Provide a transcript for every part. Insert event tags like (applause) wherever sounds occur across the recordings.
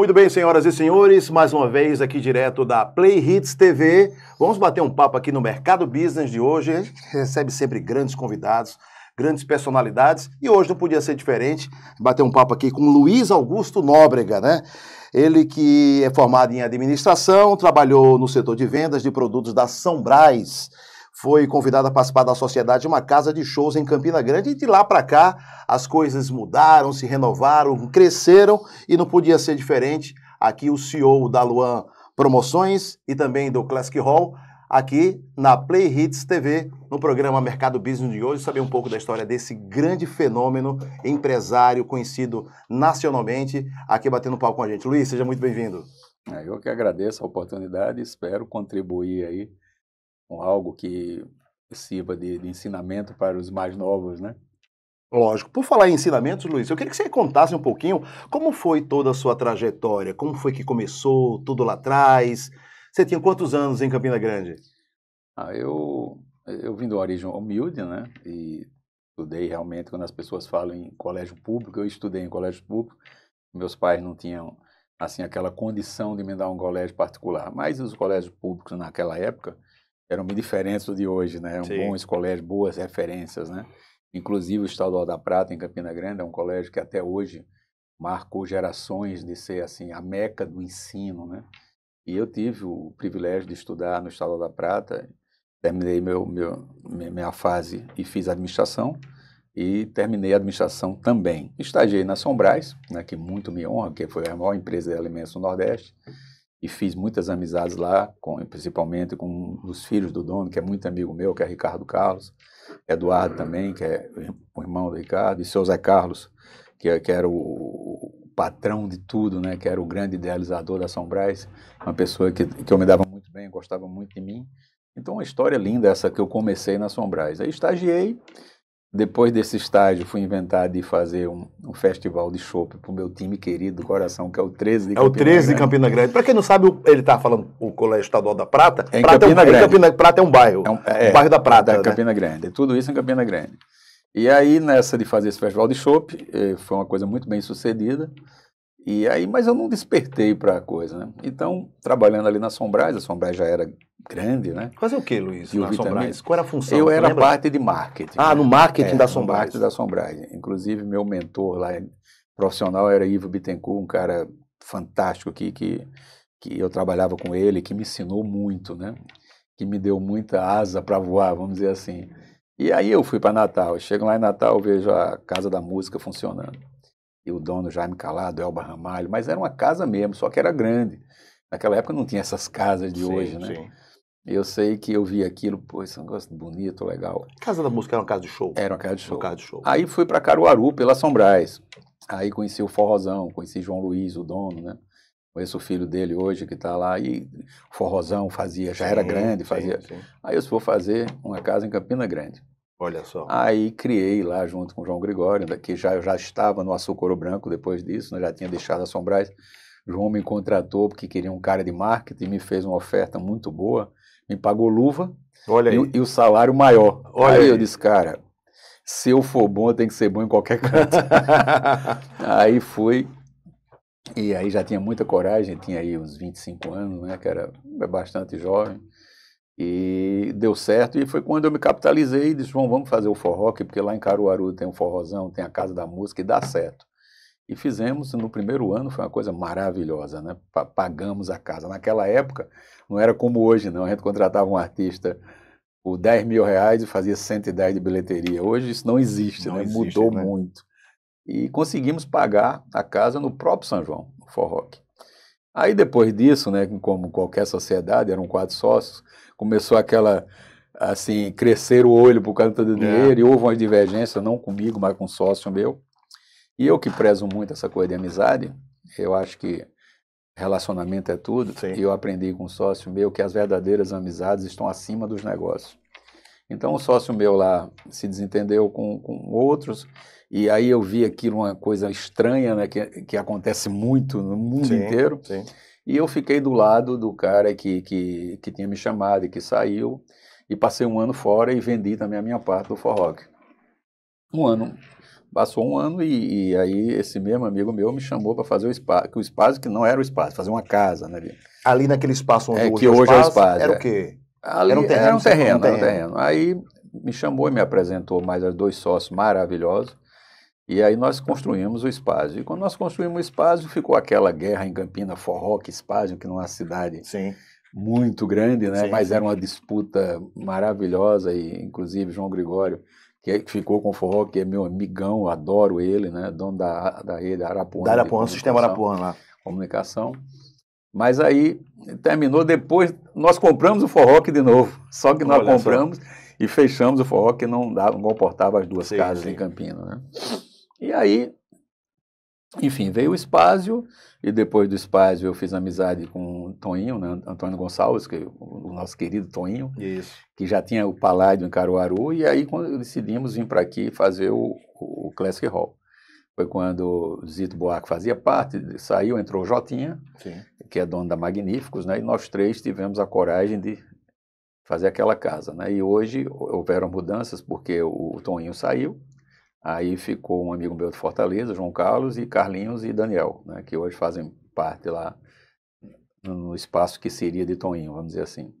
Muito bem, senhoras e senhores, mais uma vez aqui direto da Play Hits TV. Vamos bater um papo aqui no Mercado Business de hoje. A gente recebe sempre grandes convidados, grandes personalidades e hoje não podia ser diferente. Bater um papo aqui com Luiz Augusto Nóbrega, né? Ele que é formado em administração, trabalhou no setor de vendas de produtos da São Brás foi convidado a participar da sociedade de uma casa de shows em Campina Grande e de lá para cá as coisas mudaram, se renovaram, cresceram e não podia ser diferente. Aqui o CEO da Luan Promoções e também do Classic Hall, aqui na Play Hits TV, no programa Mercado Business de hoje, saber um pouco da história desse grande fenômeno empresário conhecido nacionalmente aqui batendo palco com a gente. Luiz, seja muito bem-vindo. É, eu que agradeço a oportunidade, espero contribuir aí com algo que sirva de, de ensinamento para os mais novos, né? Lógico. Por falar em ensinamentos, Luiz, eu queria que você contasse um pouquinho como foi toda a sua trajetória, como foi que começou, tudo lá atrás. Você tinha quantos anos em Campina Grande? Ah, eu, eu vim de uma origem humilde, né? E estudei realmente, quando as pessoas falam em colégio público, eu estudei em colégio público. Meus pais não tinham, assim, aquela condição de me dar um colégio particular. Mas os colégios públicos naquela época eram bem diferentes do de hoje, né? Eram Sim. bons colégios, boas referências, né? Inclusive o Estadual da Prata, em Campina Grande, é um colégio que até hoje marcou gerações de ser, assim, a meca do ensino, né? E eu tive o privilégio de estudar no Estadual da Prata, terminei meu, meu, minha fase e fiz administração, e terminei a administração também. Estagiei na Sombrais, né, que muito me honra, que foi a maior empresa de alimentos do Nordeste, e fiz muitas amizades lá, com, principalmente com um dos filhos do dono, que é muito amigo meu, que é Ricardo Carlos, Eduardo também, que é o irmão do Ricardo, e seu Zé Carlos, que, é, que era o, o, patrão de tudo, né, que era o grande idealizador da São Brás, uma pessoa que, que eu me dava muito bem, gostava muito de mim. Então, uma história linda essa que eu comecei na São Brás. Aí estagiei, depois desse estágio, fui inventar de fazer um, um festival de chopp o meu time querido do coração, que é o 13 de é Campina Grande. É o 13 Grande. de Campina Grande. Para quem não sabe, ele está falando o Colégio Estadual da Prata. É em Prata Campina é um, Grande. Campina, Prata é um bairro. É um, é, um bairro da é, Prata. É né? Campina Grande. É tudo isso em Campina Grande. E aí, nessa de fazer esse festival de chopp, eh, foi uma coisa muito bem sucedida. E aí, mas eu não despertei para a coisa, né? Então, trabalhando ali na Sombrais, a Sombrais já era grande, né? Fazer o que, Luiz, na Sombrais? Qual era a função? Eu era lembra? parte de marketing. Ah, né? no marketing é, da Sombrais. No da Sombrais. Inclusive, meu mentor lá profissional era Ivo Bittencourt, um cara fantástico aqui, que, que eu trabalhava com ele, que me ensinou muito, né? Que me deu muita asa para voar, vamos dizer assim. E aí eu fui para Natal. Chego lá em Natal, vejo a Casa da Música funcionando e o dono Jaime Calado, Elba Ramalho, mas era uma casa mesmo, só que era grande. Naquela época não tinha essas casas de sim, hoje, né? Sim. Eu sei que eu vi aquilo, pô, é um negócio bonito, legal. casa da música era uma casa de show? Era uma casa de show. Uma casa de show. Aí fui para Caruaru, pela Sombrais. Aí conheci o Forrozão, conheci João Luiz, o dono, né? Conheço o filho dele hoje que está lá. E o Forrozão fazia, já era grande, fazia. Sim, sim. Aí eu disse, vou fazer uma casa em Campina Grande. Olha só. Aí criei lá junto com o João Gregório, né, que já, já estava no Açúcar Branco depois disso, né? já tinha deixado a Sombrais. João me contratou porque queria um cara de marketing, me fez uma oferta muito boa, me pagou luva Olha e, e o salário maior. Olha aí, aí eu disse, cara, se eu for bom, tem que ser bom em qualquer (laughs) canto. (laughs) aí fui, e aí já tinha muita coragem, tinha aí uns 25 anos, né, que era é bastante jovem. E deu certo, e foi quando eu me capitalizei e disse, João, vamos fazer o forró aqui, porque lá em Caruaru tem um forrozão, tem a Casa da Música, e dá certo. E fizemos, no primeiro ano, foi uma coisa maravilhosa, né? Pagamos a casa. Naquela época, não era como hoje, não. A gente contratava um artista por 10 mil reais e fazia 110 de bilheteria. Hoje isso não existe, não né? existe, mudou né? muito. E conseguimos pagar a casa no próprio São João, no Forroque. Aí depois disso, né, como qualquer sociedade, eram quatro sócios, começou aquela assim, crescer o olho por causa do é. dinheiro, é. e houve uma divergência, não comigo, mas com um sócio meu. E eu que prezo muito essa coisa de amizade, eu acho que relacionamento é tudo, Sim. e eu aprendi com um sócio meu que as verdadeiras amizades estão acima dos negócios. Então, o um sócio meu lá se desentendeu com, com outros, e aí eu vi aquilo uma coisa estranha, né, que, que acontece muito no mundo sim, inteiro. Sim. E eu fiquei do lado do cara que, que, que tinha me chamado e que saiu, e passei um ano fora e vendi também a minha parte do forroque. Um ano. Passou um ano e, e, aí esse mesmo amigo meu me chamou para fazer o espaço, o espaço que não era o espaço, fazer uma casa, né? Ali naquele espaço onde é, hoje que é hoje é o espaço. Era é. o quê? Ali, era um terreno. Era um terreno, era um terreno. Aí me chamou e me apresentou mais dois sócios maravilhosos e aí nós construímos o Espásio. E quando nós construímos o Espásio, ficou aquela guerra em Campina, Forró, Espásio, que não é uma cidade Sim. muito grande, né? Sim. mas era uma disputa maravilhosa, e inclusive João Gregório, que ficou com o Forró, que é meu amigão, adoro ele, né? dono da, da rede Arapuã. Da Arapuã, Sistema Arapuã lá. Comunicação. Mas aí terminou depois, nós compramos o Forró de novo, só que nós Olha compramos só. e fechamos o Forró que não, dava, não comportava as duas sim, casas sim. em Campina. Né? E aí, enfim, veio o espaço e depois do espaço eu fiz amizade com o Toninho, né, Antônio Gonçalves, que, é o nosso querido Toninho, Isso. que já tinha o Paládio em Caruaru, e aí quando decidimos vir para aqui fazer o, o Classic Hall. Foi quando Zito Buarque fazia parte, saiu, entrou Jotinha, Sim. que é dono da Magníficos, né, e nós três tivemos a coragem de fazer aquela casa. Né, e hoje houveram mudanças, porque o, o Toninho saiu, Aí ficou um amigo meu de Fortaleza, João Carlos, e Carlinhos e Daniel, né, que hoje fazem parte lá no espaço que seria de Toninho, vamos dizer assim.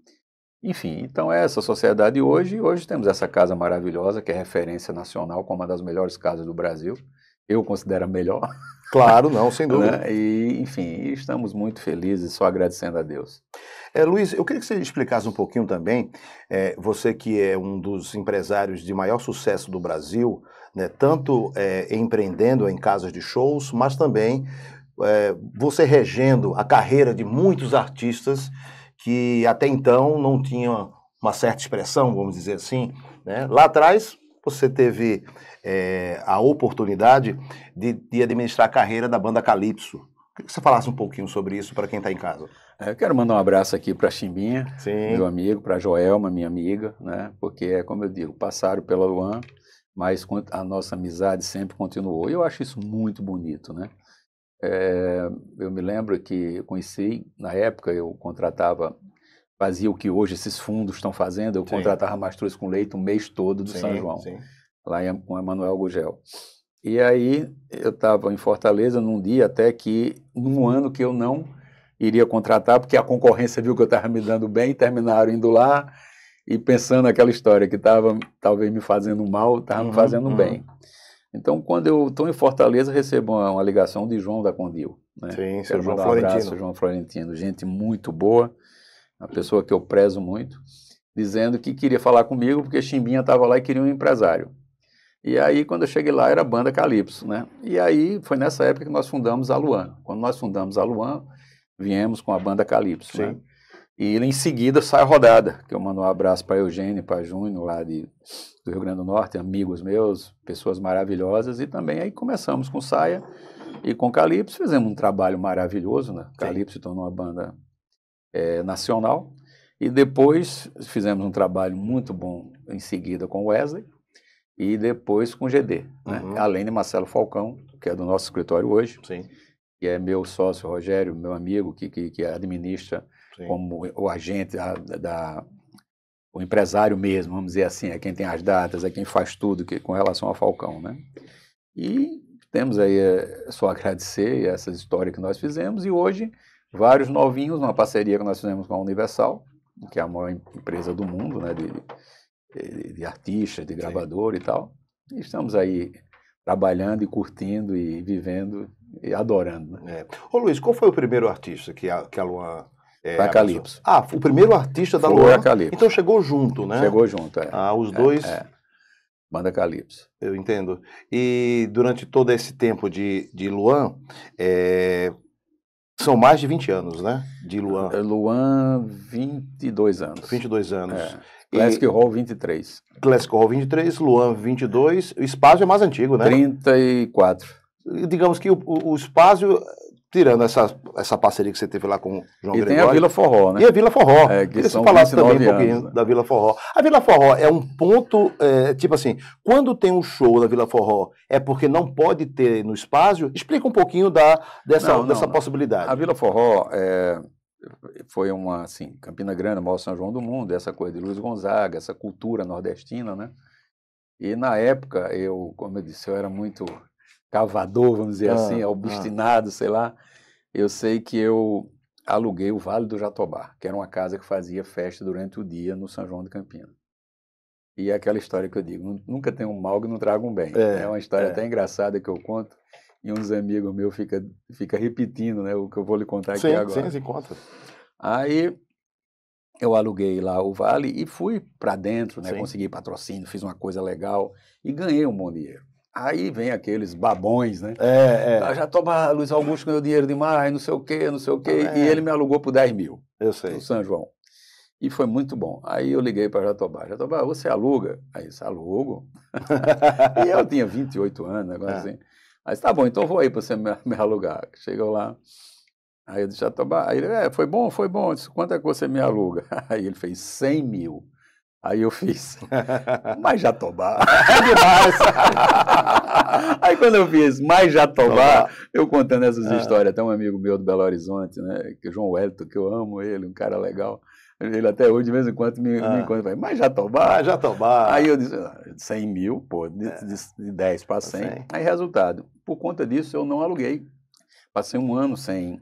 Enfim, então é essa sociedade hoje. Hoje temos essa casa maravilhosa, que é referência nacional, como uma das melhores casas do Brasil. Eu considero a melhor. Claro, não, sem (laughs) né, dúvida. e, enfim, estamos muito felizes, só agradecendo a Deus. É, Luiz, eu queria que você explicasse um pouquinho também, é, você que é um dos empresários de maior sucesso do Brasil, né? tanto é, empreendendo em casas de shows, mas também é, você regendo a carreira de muitos artistas que até então não tinham uma certa expressão, vamos dizer assim. Né? Lá atrás, você teve é, a oportunidade de, de, administrar a carreira da banda Calypso. Queria que você falasse um pouquinho sobre isso para quem está em casa. É, eu quero mandar um abraço aqui para a Chimbinha, Sim. meu amigo, para a Joelma, minha amiga, né? porque, como eu digo, passaram pela Luan, mas a nossa amizade sempre continuou. E eu acho isso muito bonito, né? É, eu me lembro que conheci, na época eu contratava, fazia o que hoje esses fundos estão fazendo, eu sim. contratava mastruz com leite o mês todo do sim, São João, sim. lá com Emanuel Gugel. E aí eu estava em Fortaleza num dia até que, num ano que eu não iria contratar, porque a concorrência viu que eu estava me dando bem, terminaram indo lá, e pensando aquela história que estava talvez me fazendo mal, estava me uhum, fazendo uhum. bem. Então, quando eu estou em Fortaleza, recebo uma, uma, ligação de João da Condil. Né? Sim, seu João um Florentino. Abraço, João Florentino, gente muito boa, uma pessoa que eu prezo muito, dizendo que queria falar comigo porque Chimbinha estava lá e queria um empresário. E aí, quando eu cheguei lá, era a banda Calypso, né? E aí, foi nessa época que nós fundamos a Luan. Quando nós fundamos a Luan, viemos com a banda Calypso, né? Sim. né? E em seguida sai a rodada, que eu mando um abraço para Eugênio, para Júnior, lá de, do Rio Grande do Norte, amigos meus, pessoas maravilhosas. E também aí começamos com Saia e com Calypso. Fizemos um trabalho maravilhoso, né? Calypso se tornou uma banda é, nacional. E depois fizemos um trabalho muito bom em seguida com Wesley e depois com GD, né? Uhum. Além de Marcelo Falcão, que é do nosso escritório hoje, Sim. que é meu sócio Rogério, meu amigo, que, que, que administra Sim. como o agente a, da, o empresário mesmo, vamos dizer assim, é quem tem as datas, é quem faz tudo que, com relação ao Falcão, né? E temos aí é, só agradecer essa história que nós fizemos e hoje vários novinhos, uma parceria que nós fizemos com a Universal, que é a maior empresa do mundo, né, de, de, de artista, de gravador Sim. e tal. E estamos aí trabalhando e curtindo e vivendo e adorando. Né? É. Ô Luiz, qual foi o primeiro artista que a, que a Luan é, pra Calypso. Ah, o primeiro artista da Foi Luan. A Calypso. Então chegou junto, né? Chegou junto, é. Ah, os dois. É, é, Banda Calypso. Eu entendo. E durante todo esse tempo de, de Luan, é... são mais de 20 anos, né? De Luan. É, Luan, 22 anos. 22 anos. É. Classic e... Hall 23. Classic Hall 23, Luan 22. O espaço é mais antigo, né? 34 digamos que o, o, o tirando essa, essa parceria que você teve lá com o João e Tem a Vila Forró, né? E a Vila Forró. É, que Queria são falar também anos, um pouquinho né? da Vila Forró. A Vila Forró é um ponto, é, tipo assim, quando tem um show da Vila Forró, é porque não pode ter no espaço? Explica um pouquinho da, dessa, não, não, dessa não. possibilidade. A Vila Forró é, foi uma, assim, Campina Grande, maior São João do mundo, essa coisa de Luiz Gonzaga, essa cultura nordestina, né? E na época, eu, como eu disse, eu era muito cavador, vamos dizer assim, ah, assim, obstinado, ah. sei lá, eu sei que eu aluguei o Vale do Jatobá, que era uma casa que fazia festa durante o dia no São João de Campinas. E é aquela história que eu digo, nunca tem um mal que não traga um bem. É, é uma história é. até engraçada que eu conto, e um dos amigos meus fica, fica repetindo né, o que eu vou lhe contar aqui sim, agora. Sim, sim, conta. Aí eu aluguei lá o Vale e fui para dentro, né, consegui patrocínio, fiz uma coisa legal e ganhei um bom dinheiro. Aí vem aqueles babões, né? É, é. Ah, já toma Luiz Augusto com meu dinheiro demais, não sei o quê, não sei o quê. É. E ele me alugou por 10 mil. Eu sei. No São João. E foi muito bom. Aí eu liguei para Jatobá. Jatobá, você aluga? Aí eu alugo. (laughs) e eu tinha 28 anos, negócio é. assim. Aí tá bom, então vou aí para você me, me, alugar. Chegou lá. Aí eu disse, Jatobá. Aí ele, é, foi bom, foi bom. Eu disse, quanto é que você me aluga? (laughs) Aí ele fez 100 mil. Aí eu fiz, (laughs) mas Jatobá, é demais. (laughs) Aí quando eu fiz mais Jatobá, eu contando essas ah. histórias, até um amigo meu do Belo Horizonte, né, que é João Wellington, que eu amo ele, um cara legal, ele até hoje, de vez em quando, me, ah. me é. encontra e fala, mas Jatobá? Ah, Jatobá. Aí eu disse, 100 ah, mil, pô, de, é. de 10 para 100. 100. Aí resultado, por conta disso eu não aluguei. Passei um ano sem,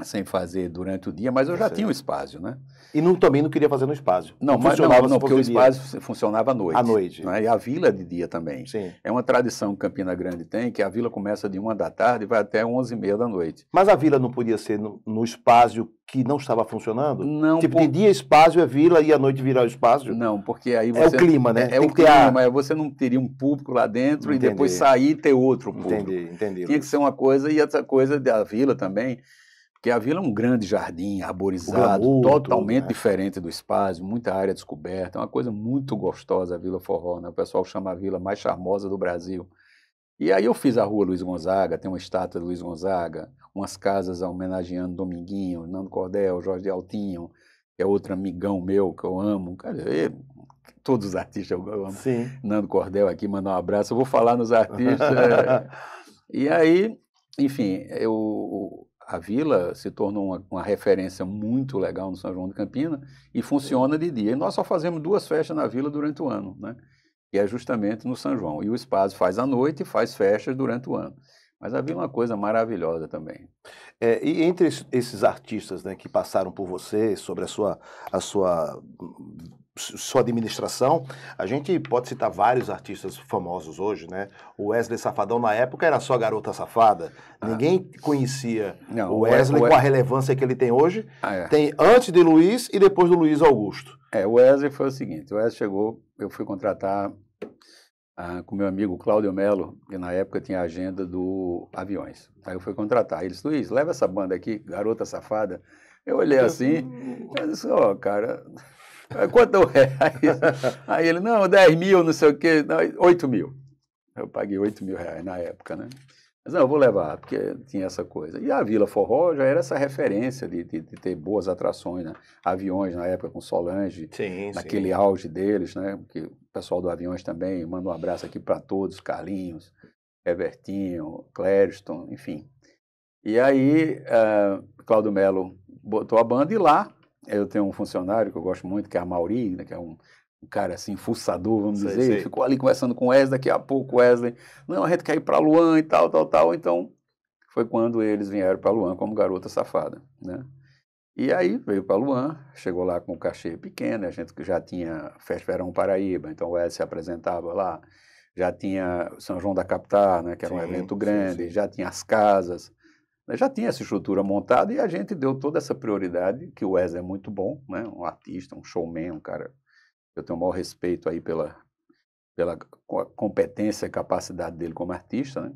sem fazer durante o dia, mas eu já Sim. tinha o um espaço, né? E não, também não queria fazer no espaço. Não, não mas não, não porque o espaço funcionava à noite. À noite. Né? E a vila é de dia também. Sim. É uma tradição que Campina Grande tem, que a vila começa de uma da tarde e vai até onze e meia da noite. Mas a vila não podia ser no, no espaço que não estava funcionando? Não. Tipo, por... de dia espaço é vila e à noite virar o espaço? Não, porque aí é você... É o clima, né? É, é o clima, a... você não teria um público lá dentro entendi. e depois sair e ter outro público. Entendi, entendi. Tinha que ser uma coisa e essa coisa da vila também porque a vila é um grande jardim arborizado, glamour, totalmente né? diferente do espaço, muita área descoberta, é uma coisa muito gostosa a Vila Forró, né? O pessoal chama a vila mais charmosa do Brasil. E aí eu fiz a rua Luiz Gonzaga, tem uma estátua do Luiz Gonzaga, umas casas homenageando Dominguinho, Nando Cordel, Jorge Altinho, que é outro amigão meu que eu amo. Cara, eu, todos os artistas eu amo. Sim. Nando Cordel aqui, mandar um abraço. Eu vou falar nos artistas. é. (laughs) E aí, enfim, eu a vila se tornou uma, uma, referência muito legal no São João de Campina e funciona de dia. E nós só fazemos duas festas na vila durante o ano, né? E é justamente no São João. E o espaço faz à noite e faz festas durante o ano. Mas havia é uma coisa maravilhosa também. É, e entre esses artistas né, que passaram por você, sobre a sua, a sua sua administração, a gente pode citar vários artistas famosos hoje, né? O Wesley Safadão na época era só garota safada. Ah. Ninguém conhecia Não, o Wesley o com a relevância que ele tem hoje. Ah, é. Tem antes de Luiz e depois do Luiz Augusto. É, o Wesley foi o seguinte, o Wesley chegou, eu fui contratar ah, com meu amigo Cláudio Melo, que na época tinha a agenda do Aviões. Aí eu fui contratar. Ele disse, Luiz, leva essa banda aqui, garota safada. Eu olhei assim, eu disse, ó, oh, cara, Quanto é? Aí, aí ele, não, 10 mil, não sei o quê, não, 8 mil. Eu paguei 8 mil reais na época, né? Mas não, eu vou levar, porque tinha essa coisa. E a Vila Forró já era essa referência de, de, de ter boas atrações, né? Aviões na época com Solange, sim, naquele sim. auge deles, né? Porque o pessoal do Aviões também, manda um abraço aqui para todos, Carlinhos, Evertinho, Clériston, enfim. E aí, uh, Cláudio Melo botou a banda e lá eu tenho um funcionário que eu gosto muito, que é a Mauri, né, que é um, um cara assim, fuçador, vamos sei, dizer. Sei. Ficou ali conversando com o Wesley, daqui a pouco o Wesley, não, a gente quer ir para Luan e tal, tal, tal. Então, foi quando eles vieram para Luan como garota safada, né? E aí veio para Luan, chegou lá com um cachê pequeno, a gente já tinha Festa Verão Paraíba, então o Wesley se apresentava lá, já tinha São João da Capitá, né, que era sim, um evento grande, sim, sim. já tinha as casas, né, já tinha essa estrutura montada e a gente deu toda essa prioridade, que o Wes é muito bom, né? um artista, um showman, um cara. Eu tenho o maior respeito aí pela, pela competência e capacidade dele como artista. Né?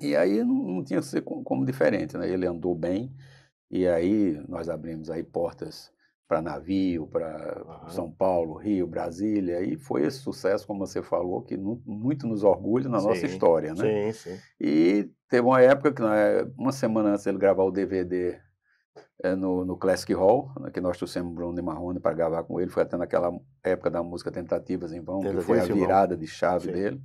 E aí não, não tinha que ser como, como diferente. Né? Ele andou bem e aí nós abrimos aí portas para navio, para uhum. São Paulo, Rio, Brasília, e foi esse sucesso, como você falou, que muito nos orgulha na sim, nossa história, né? Sim, sim. E teve uma época que né, uma semana antes dele gravar o DVD é, eh, no, no, Classic Hall, né, que nós trouxemos Bruno e Marrone para gravar com ele, foi até naquela época da música Tentativas em Vão, Tentativas que foi a virada de chave sim. dele.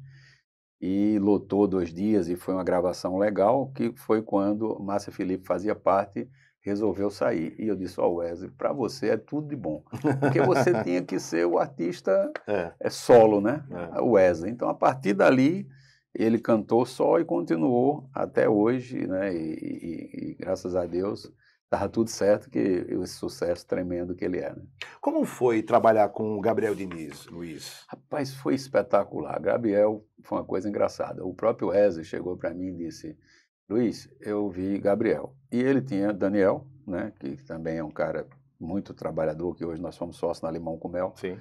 E lotou dois dias e foi uma gravação legal, que foi quando Márcia Felipe fazia parte resolveu sair. E eu disse, ao Wesley, para você é tudo de bom. Porque você (laughs) tinha que ser o artista é. é solo, né? É. Wesley. Então, a partir dali, ele cantou só e continuou até hoje, né? E, e, e graças a Deus, estava tudo certo, que esse sucesso tremendo que ele é. Né? Como foi trabalhar com o Gabriel Diniz, Luiz? Rapaz, foi espetacular. Gabriel foi uma coisa engraçada. O próprio Wesley chegou para mim e disse Luiz, eu vi Gabriel. E ele tinha Daniel, né, que também é um cara muito trabalhador, que hoje nós somos sócios na Limão com Mel. Sim.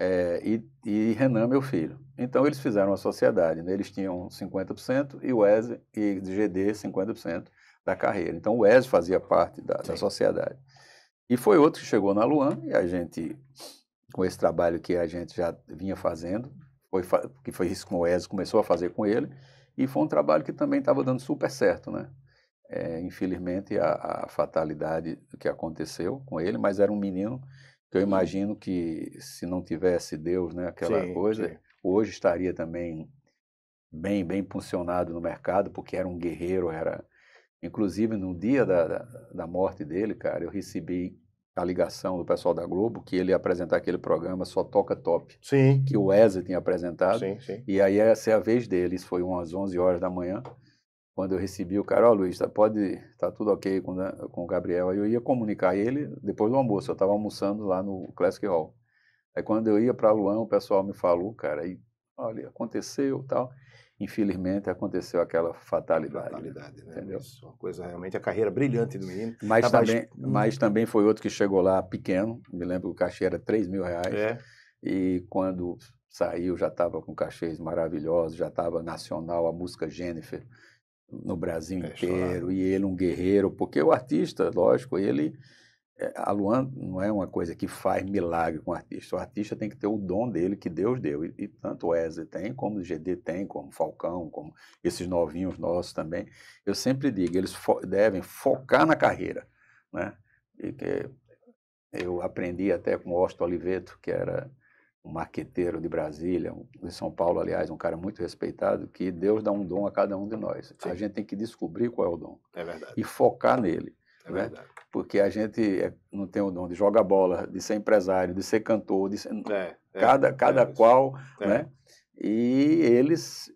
É, e, e, Renan, meu filho. Então eles fizeram uma sociedade, né? eles tinham 50% e o Eze e GD 50% da carreira. Então o Eze fazia parte da, da, sociedade. E foi outro que chegou na Luan e a gente, com esse trabalho que a gente já vinha fazendo, foi, que foi isso que o Eze começou a fazer com ele, e foi um trabalho que também estava dando super certo, né? É, infelizmente, a, a fatalidade que aconteceu com ele, mas era um menino que eu uhum. imagino que se não tivesse Deus, né, aquela sim, coisa, sim. hoje estaria também bem, bem funcionado no mercado, porque era um guerreiro, era... Inclusive, no dia da, da, da morte dele, cara, eu recebi a ligação do pessoal da Globo, que ele ia apresentar aquele programa Só Toca Top. Sim. Que o Wesley tinha apresentado. Sim, sim. E aí essa é a vez deles, foi umas 11 horas da manhã, quando eu recebi o cara, ó oh, Luiz, tá, pode, tá tudo ok com, né, com o Gabriel. Aí eu ia comunicar ele depois do almoço, eu estava almoçando lá no Classic Hall. Aí quando eu ia para Luan, o pessoal me falou, cara, aí, olha, aconteceu tal infelizmente aconteceu aquela fatalidade. Né? Fatalidade, né? Entendeu? Isso, uma coisa realmente a carreira brilhante do menino. Mas, também, hum. mas também foi outro que chegou lá pequeno. Me lembro que o cachê era 3 mil reais. É. E quando saiu já estava com cachês maravilhosos, já estava nacional a música Jennifer no Brasil inteiro. E ele um guerreiro, porque o artista, lógico, ele é, a Luan não é uma coisa que faz milagre com o artista. O artista tem que ter o dom dele que Deus deu. E, e tanto o Wesley tem, como o GD tem, como o Falcão, como esses novinhos nossos também. Eu sempre digo, eles fo devem focar na carreira. Né? E que eu aprendi até com o Osto Oliveto, que era um marqueteiro de Brasília, de São Paulo, aliás, um cara muito respeitado, que Deus dá um dom a cada um de nós. Sim. A gente tem que descobrir qual é o dom. É verdade. E focar nele. É né? verdade porque a gente é, não tem o dom de jogar bola, de ser empresário, de ser cantor, de ser... É, é cada, é, cada é, qual, né? E eles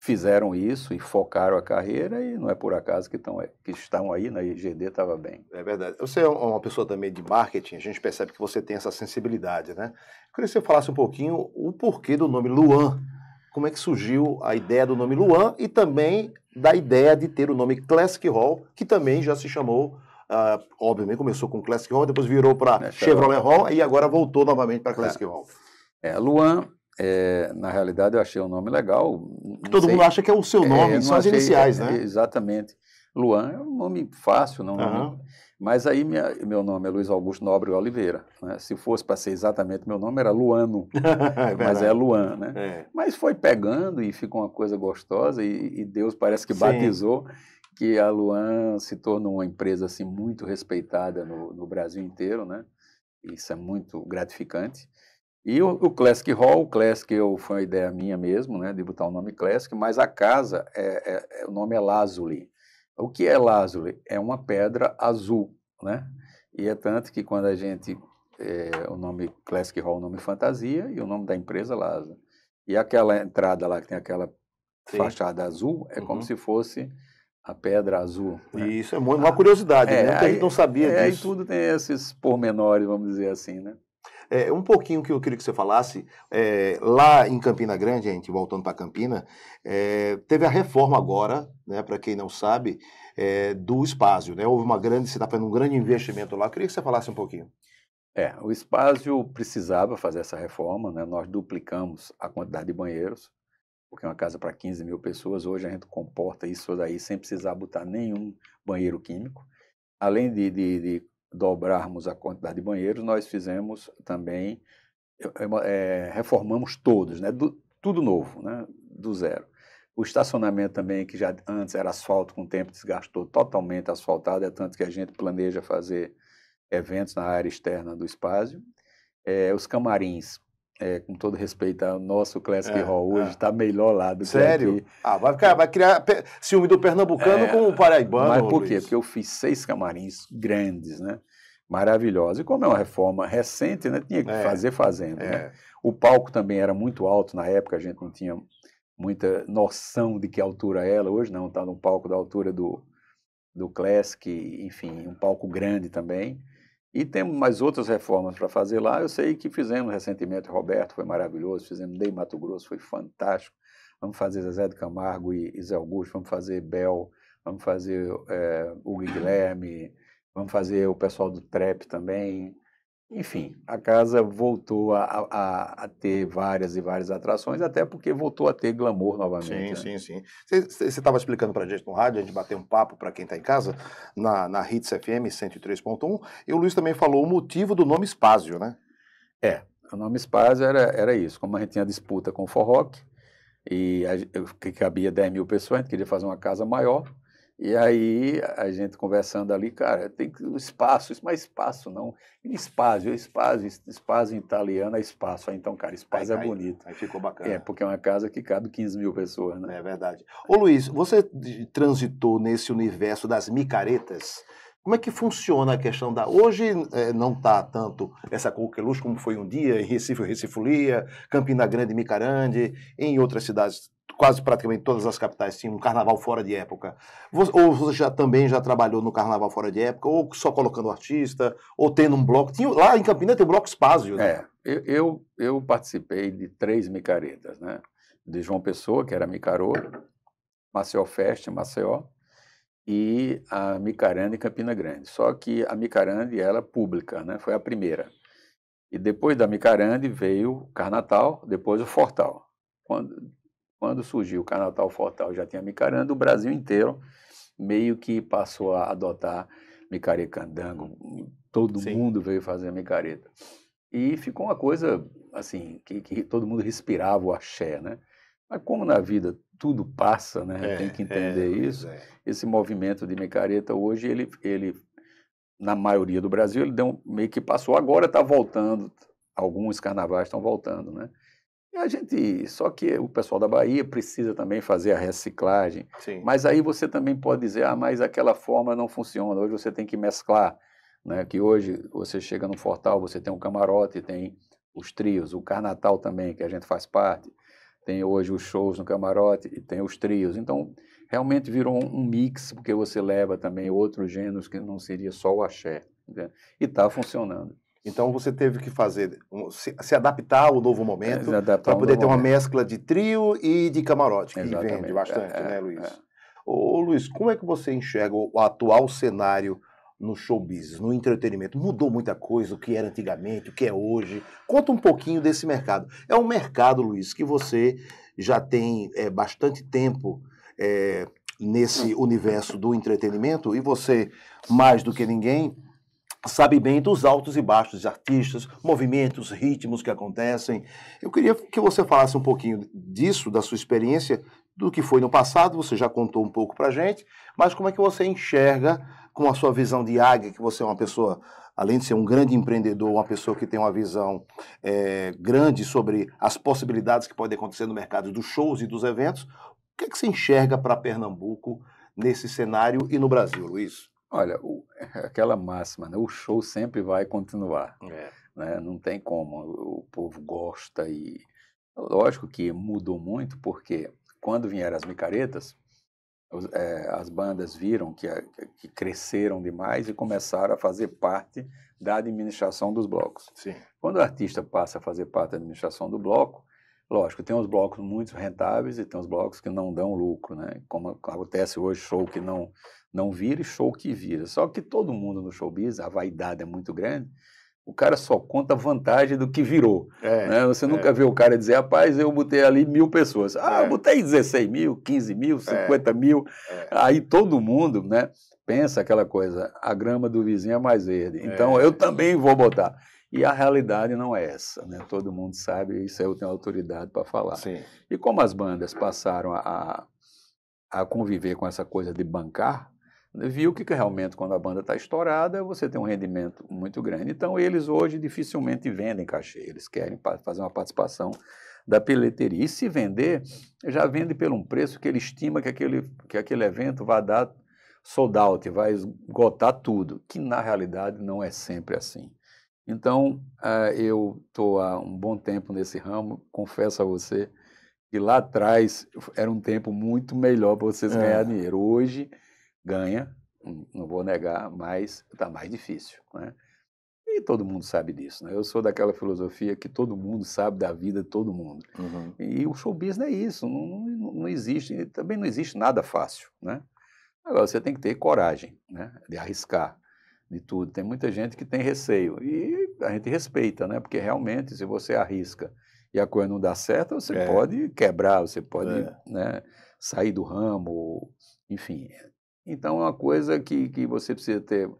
fizeram isso e focaram a carreira e não é por acaso que, estão que estão aí, na né? IGD estava bem. É verdade. Você é uma pessoa também de marketing, a gente percebe que você tem essa sensibilidade, né? Eu queria que você falasse um pouquinho o porquê do nome Luan, como é que surgiu a ideia do nome Luan e também da ideia de ter o nome Classic Hall, que também já se chamou Uh, obviamente começou com Classic Hall, depois virou para é, tá. Chevrolet Hall e agora voltou novamente para Classic é. Hall. É, Luan, é, na realidade eu achei um nome legal. Todo sei. mundo acha que é o seu é, nome, são as iniciais, é, né? Exatamente. Luan é um nome fácil, não, uhum. mas aí minha, meu nome é Luiz Augusto Nobre Oliveira. Né? Se fosse para ser exatamente meu nome, era Luano. (laughs) é mas é Luan, né? É. Mas foi pegando e ficou uma coisa gostosa e, e Deus parece que Sim. batizou que a Luan se tornou uma empresa assim muito respeitada no, no Brasil inteiro, né? Isso é muito gratificante. E o, o, Classic Hall, o Classic eu, foi uma ideia minha mesmo, né, de botar o nome Classic, mas a casa, é, é, é o nome é Lazuli. O que é Lazuli? É uma pedra azul, né? E é tanto que quando a gente, é, o nome Classic Hall, o é nome fantasia e o nome da empresa é Lazuli. E aquela entrada lá, que tem aquela Sim. fachada azul, é uhum. como se fosse a pedra azul. Né? isso é uma curiosidade, é, né? Muita aí, gente não sabia é, disso. Aí tudo tem esses pormenores, vamos dizer assim, né? É, um pouquinho que eu queria que você falasse, é, lá em Campina Grande, a gente voltando para Campina, é, teve a reforma agora, né, para quem não sabe, é, do Espaço Né? Houve uma grande, você está fazendo um grande investimento lá. Eu queria que você falasse um pouquinho. É, o Espaço precisava fazer essa reforma, né? nós duplicamos a quantidade de banheiros, porque é uma casa para 15 mil pessoas, hoje a gente comporta isso daí sem precisar botar nenhum banheiro químico. Além de, de, de dobrarmos a quantidade de banheiros, nós fizemos também, é, reformamos todos, né? Do, tudo novo, né? do zero. O estacionamento também, que já antes era asfalto, com o tempo desgastou totalmente asfaltado, é tanto que a gente planeja fazer eventos na área externa do espaço. É, os camarins, é, com todo respeito ao nosso Classic é, Hall hoje, está é. Tá melhor lá do Sério? que Sério? Ah, vai, ficar, vai criar ciúme do pernambucano é, com o paraibano. Mas por quê? Luiz? Porque eu fiz seis camarins grandes, né? Maravilhosos. E como é uma reforma recente, né? Tinha que é, fazer fazendo, né? É. O palco também era muito alto na época, a gente não tinha muita noção de que altura é era. Hoje não, está num palco da altura do, do Classic, enfim, um palco grande também. E temos mais outras reformas para fazer lá. Eu sei que fizemos recentemente Roberto, foi maravilhoso. Fizemos Ney Mato Grosso, foi fantástico. Vamos fazer Zezé do Camargo e, Zé Augusto, vamos fazer Bel, vamos fazer é, Guilherme, vamos fazer o pessoal do Trap também. Enfim, a casa voltou a, a, a, ter várias e várias atrações, até porque voltou a ter glamour novamente. Sim, né? sim, sim. Você estava explicando para a gente no rádio, a gente bateu um papo para quem está em casa, na, na Hits FM 103.1, e o Luiz também falou o motivo do nome Spazio né? É, o nome Spazio era, era isso. Como a gente tinha disputa com o Forroque, e a, que cabia 10 mil pessoas, a gente queria fazer uma casa maior, e aí a gente conversando ali, cara, tem espaço, isso não é espaço não, espaço, espaço, espaço em italiano é espaço, aí, então, cara, espaço aí, é aí, bonito. Aí ficou bacana. É, porque é uma casa que cabe 15 mil pessoas, né? É verdade. Ô Luiz, você transitou nesse universo das micaretas, como é que funciona a questão da. Hoje é, não está tanto essa coqueluche é como foi um dia, em Recife, Recifolia, Campina Grande, Micarande, em outras cidades quase praticamente todas as capitais tinham um carnaval fora de época. Ou você já também já trabalhou no carnaval fora de época, ou só colocando artista, ou tendo um bloco. Tinha, lá em Campinas tem o bloco Espásio, né? É, eu, eu, eu, participei de três micaretas, né? De João Pessoa, que era Micarô, Maceió Fest, Maceió, e a Micarande em Campina Grande. Só que a Micarande ela é pública, né? Foi a primeira. E depois da Micarande veio o Carnatal, depois o Fortal. Quando, quando surgiu o Carnatal Fortal, já tinha micaranda, o Brasil inteiro meio que passou a adotar micarecandango, Todo Sim. mundo veio fazer a micareta. E ficou uma coisa assim, que, que, todo mundo respirava o axé, né? Mas como na vida tudo passa, né? É, Tem que é, entender é, isso. É. Esse movimento de micareta hoje, ele, ele, na maioria do Brasil, ele deu um, meio que passou. Agora está voltando, alguns carnavais estão voltando, né? E a gente, só que o pessoal da Bahia precisa também fazer a reciclagem. Sim. Mas aí você também pode dizer, ah, mas aquela forma não funciona, hoje você tem que mesclar. Né? Que hoje você chega no Fortal, você tem um camarote, tem os trios, o Carnatal também, que a gente faz parte, tem hoje os shows no camarote e tem os trios. Então, realmente virou um, mix, porque você leva também outros gêneros que não seria só o axé. E está funcionando. Então você teve que fazer se, se adaptar ao novo momento é, para poder ter uma mescla de trio e de camarote, que Exatamente. vende bastante, é, né, é, Luiz? É. Ô, Luiz, como é que você enxerga o atual cenário no show business, no entretenimento? Mudou muita coisa, o que era antigamente, o que é hoje. Conta um pouquinho desse mercado. É um mercado, Luiz, que você já tem é, bastante tempo é, nesse universo do entretenimento e você, mais do que ninguém, sabe bem dos altos e baixos de artistas, movimentos, ritmos que acontecem. Eu queria que você falasse um pouquinho disso, da sua experiência, do que foi no passado, você já contou um pouco para gente, mas como é que você enxerga com a sua visão de águia, que você é uma pessoa, além de ser um grande empreendedor, uma pessoa que tem uma visão é, grande sobre as possibilidades que podem acontecer no mercado dos shows e dos eventos, o que, é que você enxerga para Pernambuco nesse cenário e no Brasil, Luiz? Olha, o, (laughs) aquela máxima, né? o show sempre vai continuar. É. Né? Não tem como, o povo gosta e. Lógico que mudou muito, porque quando vieram as micaretas, é, as bandas viram que, que cresceram demais e começaram a fazer parte da administração dos blocos. Sim. Quando o artista passa a fazer parte da administração do bloco, Lógico, tem uns blocos muito rentáveis e tem uns blocos que não dão lucro, né? Como acontece hoje, show que não, não vira e show que vira. Só que todo mundo no showbiz, a vaidade é muito grande, o cara só conta a vantagem do que virou. É, né? Você é. nunca vê o cara dizer, rapaz, eu botei ali mil pessoas. Ah, é. botei 16 mil, 15 mil, 50 é. mil. É. Aí todo mundo né, pensa aquela coisa, a grama do vizinho é mais verde, é. então eu também vou botar. E a realidade não é essa, né? Todo mundo sabe, isso eu tenho autoridade para falar. Sim. E como as bandas passaram a, a conviver com essa coisa de bancar, viu que, realmente quando a banda está estourada, você tem um rendimento muito grande. Então eles hoje dificilmente vendem cachê, eles querem fazer uma participação da peleteria. E se vender, já vende pelo um preço que ele estima que aquele, que aquele evento vai dar sold out, vai esgotar tudo, que na realidade não é sempre assim. Então, ah, eu estou há um bom tempo nesse ramo, confesso a você que lá atrás era um tempo muito melhor para vocês é. ganhar dinheiro. Hoje ganha, não vou negar, mas está mais difícil. Né? E todo mundo sabe disso. Né? Eu sou daquela filosofia que todo mundo sabe da vida de todo mundo. Uhum. E o show business é isso, não, não, não existe, também não existe nada fácil. Né? Agora, você tem que ter coragem né? de arriscar de tudo. Tem muita gente que tem receio. E a gente respeita, né? Porque realmente, se você arrisca e a coisa não dá certo, você é. pode quebrar, você pode é. né, sair do ramo, enfim. Então é uma coisa que, que você precisa ter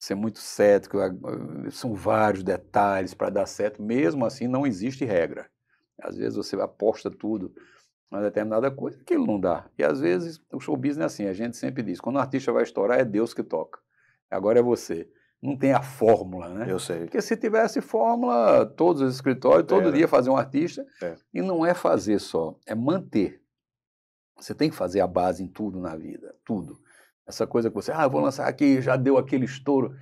ser muito cético, são vários detalhes para dar certo, mesmo assim não existe regra. Às vezes você aposta tudo uma determinada coisa, aquilo não dá. E às vezes o show business é assim, a gente sempre diz, quando o artista vai estourar é Deus que toca. Agora é você não tem a fórmula, né? Eu sei. Porque se tivesse fórmula, todos os escritórios, todo é, dia fazer um artista. É. E não é fazer só, é manter. Você tem que fazer a base em tudo na vida, tudo. Essa coisa que você, ah, vou lançar aqui, já deu aquele estouro.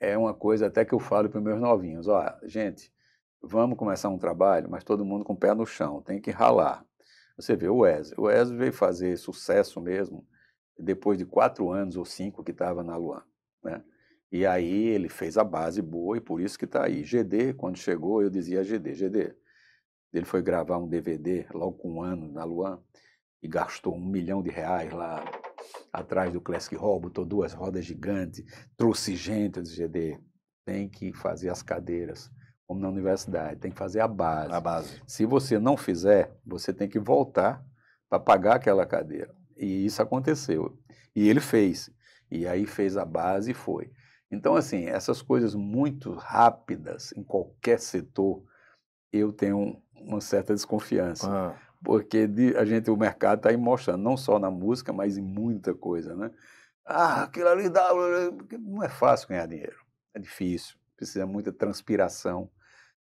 É uma coisa até que eu falo para os meus novinhos, ó, gente, vamos começar um trabalho, mas todo mundo com o pé no chão, tem que ralar. Você vê o Wesley, o Wesley veio fazer sucesso mesmo depois de quatro anos ou cinco que estava na Luan, né? E aí ele fez a base boa e por isso que está aí. GD, quando chegou, eu dizia GD, GD. Ele foi gravar um DVD logo com um ano na Luan e gastou um milhão de reais lá atrás do Classic Hall, botou duas rodas gigantes, trouxe gente. Eu disse, GD, tem que fazer as cadeiras, como na universidade, tem que fazer a base. A base. Se você não fizer, você tem que voltar para pagar aquela cadeira. E isso aconteceu. E ele fez. E aí fez a base e foi. Então, assim, essas coisas muito rápidas em qualquer setor, eu tenho uma certa desconfiança. Ah. Porque a gente, o mercado está aí mostrando, não só na música, mas em muita coisa, né? Ah, aquilo ali dá... Não é fácil ganhar dinheiro. É difícil. Precisa muita transpiração,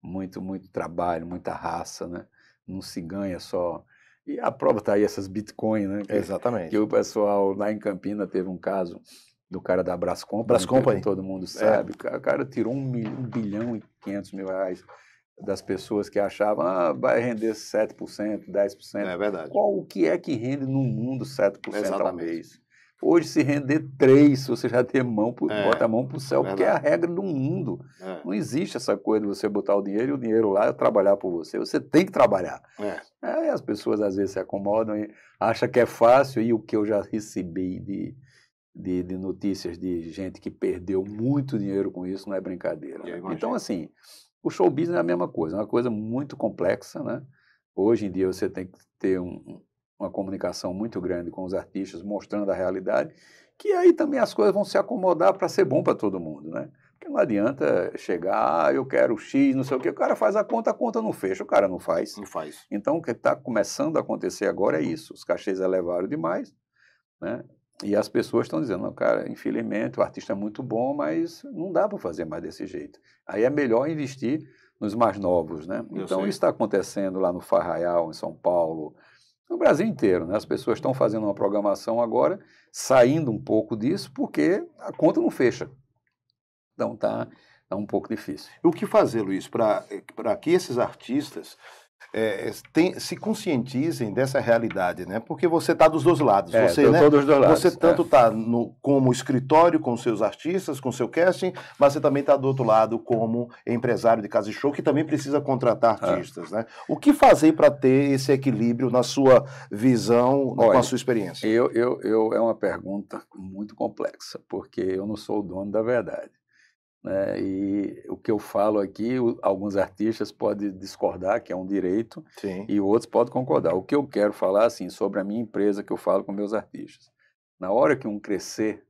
muito, muito trabalho, muita raça, né? Não se ganha só... E a prova está aí, essas Bitcoin, né? Que, Exatamente. Que o pessoal lá em Campina teve um caso do cara da Brascom, né, Brascom que é todo mundo é. sabe. É. O cara tirou um, um bilhão e 500 mil reais das pessoas que achavam ah, vai render 7%, 10%. É verdade. Qual o que é que rende no mundo 7% Exatamente. ao mês? Hoje, se render 3, você já tem mão, pro, é, bota a mão para o céu, é porque é a regra do mundo. É. Não existe essa coisa de você botar o dinheiro e o dinheiro lá trabalhar por você. Você tem que trabalhar. É. as pessoas às vezes se acomodam e acham que é fácil, e o que eu já recebi de de, de, notícias de gente que perdeu muito dinheiro com isso, não é brincadeira. Né? Então, assim, o show business é a mesma coisa, é uma coisa muito complexa, né? Hoje em dia você tem que ter um, uma comunicação muito grande com os artistas, mostrando a realidade, que aí também as coisas vão se acomodar para ser bom para todo mundo, né? Porque não adianta chegar, ah, eu quero X, não sei o quê, o cara faz a conta, a conta não fecha, o cara não faz. Não faz. Então, o que está começando a acontecer agora é isso, os cachês elevaram demais, né? E as pessoas estão dizendo, cara, infelizmente o artista é muito bom, mas não dá para fazer mais desse jeito. Aí é melhor investir nos mais novos, né? Eu então sei. isso está acontecendo lá no Farraial, em São Paulo, no Brasil inteiro, né? As pessoas estão fazendo uma programação agora, saindo um pouco disso, porque a conta não fecha. Então tá, tá um pouco difícil. O que fazer, Luiz, para eh, que esses artistas é, é, tem, se conscientizem dessa realidade, né? Porque você está dos dois lados. É, você, né? dos dois lados. Você tanto está é. Tá como escritório com seus artistas, com seu casting, mas você também está do outro lado como empresário de casa de show que também precisa contratar é. artistas, é. né? O que fazer para ter esse equilíbrio na sua visão, Olha, com a sua experiência? Eu, eu, eu é uma pergunta muito complexa, porque eu não sou o dono da verdade. Né? E o que eu falo aqui, alguns artistas podem discordar, que é um direito, Sim. e outros podem concordar. O que eu quero falar, assim, sobre a minha empresa que eu falo com meus artistas. Na hora que um crescer,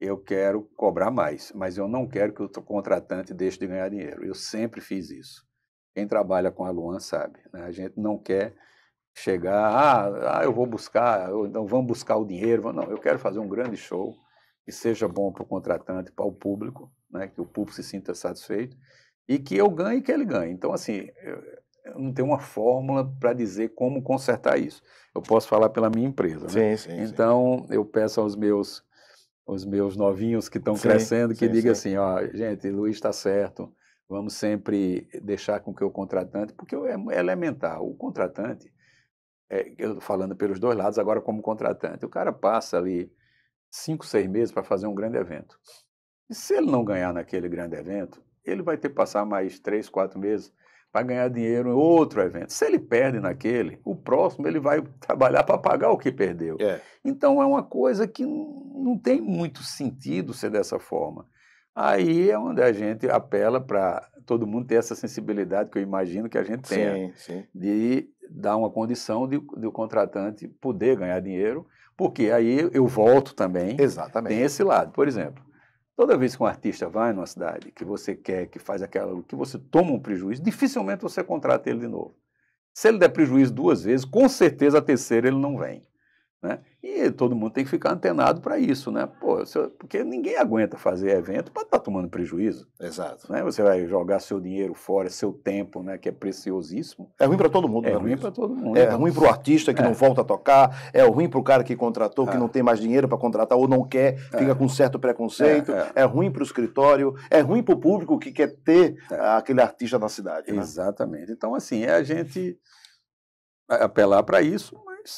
eu quero cobrar mais, mas eu não quero que o contratante deixe de ganhar dinheiro. Eu sempre fiz isso. Quem trabalha com a Luan sabe. Né? A gente não quer chegar, ah, ah eu vou buscar, então vamos buscar o dinheiro. Não, eu quero fazer um grande show que seja bom para o contratante, para o público, né, que o público se sinta satisfeito e que eu ganhe e que ele ganhe. Então, assim, eu não tenho uma fórmula para dizer como consertar isso. Eu posso falar pela minha empresa. Né? Sim, então, sim. eu peço aos meus os meus novinhos que estão crescendo que diga assim, ó, gente, Luiz está certo. Vamos sempre deixar com que o contratante, porque é, é elementar. O contratante, é, eu falando pelos dois lados agora como contratante, o cara passa ali cinco, seis meses para fazer um grande evento. E se ele não ganhar naquele grande evento, ele vai ter que passar mais três, quatro meses para ganhar dinheiro em outro evento. Se ele perde naquele, o próximo ele vai (laughs) trabalhar para pagar o que perdeu. É. Então é uma coisa que não tem muito sentido ser dessa forma. Aí é onde a gente apela para todo mundo ter essa sensibilidade que eu imagino que a gente tenha, de dar uma condição de, de o contratante poder ganhar dinheiro, porque aí eu volto também. Exatamente. Tem esse lado. Por exemplo, Toda vez que um artista vai numa cidade que você quer, que faz aquela, que você toma um prejuízo, dificilmente você contrata ele de novo. Se ele der prejuízo duas vezes, com certeza a terceira ele não vem. Né? E todo mundo tem que ficar antenado para isso, né? Pô, porque ninguém aguenta fazer evento para estar tá tomando prejuízo. Exato. Né? Você vai jogar seu dinheiro fora, seu tempo, né? Que é preciosíssimo. É ruim para é né, todo mundo. É ruim para todo mundo. É, é ruim para o artista que é. não volta a tocar. É ruim para o cara que contratou, que é. não tem mais dinheiro para contratar ou não quer, fica é. com certo preconceito. É, ruim para o escritório. É ruim para o público que quer ter aquele artista na cidade. Né? Exatamente. Então assim é a gente apelar para isso,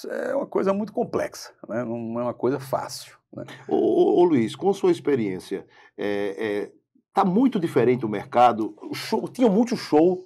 é uma coisa muito complexa, né? não é uma coisa fácil. Né? Ô, ô, ô Luiz, com sua experiência, é, é... Tá muito diferente o mercado. O show, tinha muito show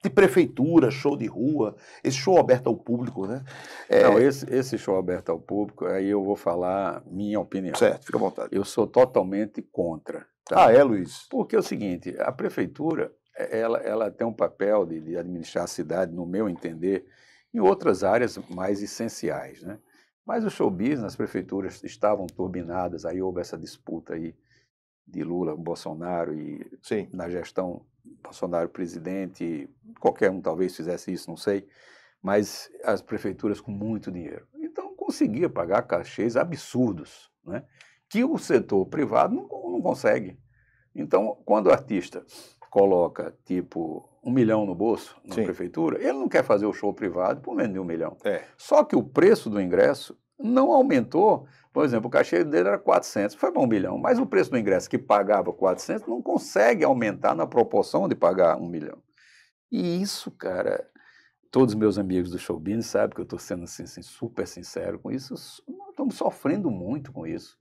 de prefeitura, show de rua, esse show aberto ao público, né? É... Não, esse, esse show aberto ao público, aí eu vou falar minha opinião. Certo, fica à vontade. Eu sou totalmente contra. Tá? Ah, é, Luiz? Porque é o seguinte, a prefeitura, ela, ela tem um papel de, de administrar a cidade, no meu entender, e outras áreas mais essenciais. Né? Mas o show business, as prefeituras estavam turbinadas, aí houve essa disputa aí de Lula, Bolsonaro e Sim. na gestão Bolsonaro presidente, qualquer um talvez fizesse isso, não sei, mas as prefeituras com muito dinheiro. Então conseguia pagar cachês absurdos, né? que o setor privado não, não consegue. Então, quando o artista coloca, tipo, um milhão no bolso na Sim. prefeitura, ele não quer fazer o show privado por menos de um milhão. É. Só que o preço do ingresso não aumentou. Por exemplo, o cachê dele era 400, foi para um milhão, mas o preço do ingresso que pagava 400 não consegue aumentar na proporção de pagar um milhão. E isso, cara, todos meus amigos do showbiz sabem que eu estou sendo assim, assim, super sincero com isso, estamos sofrendo muito com isso.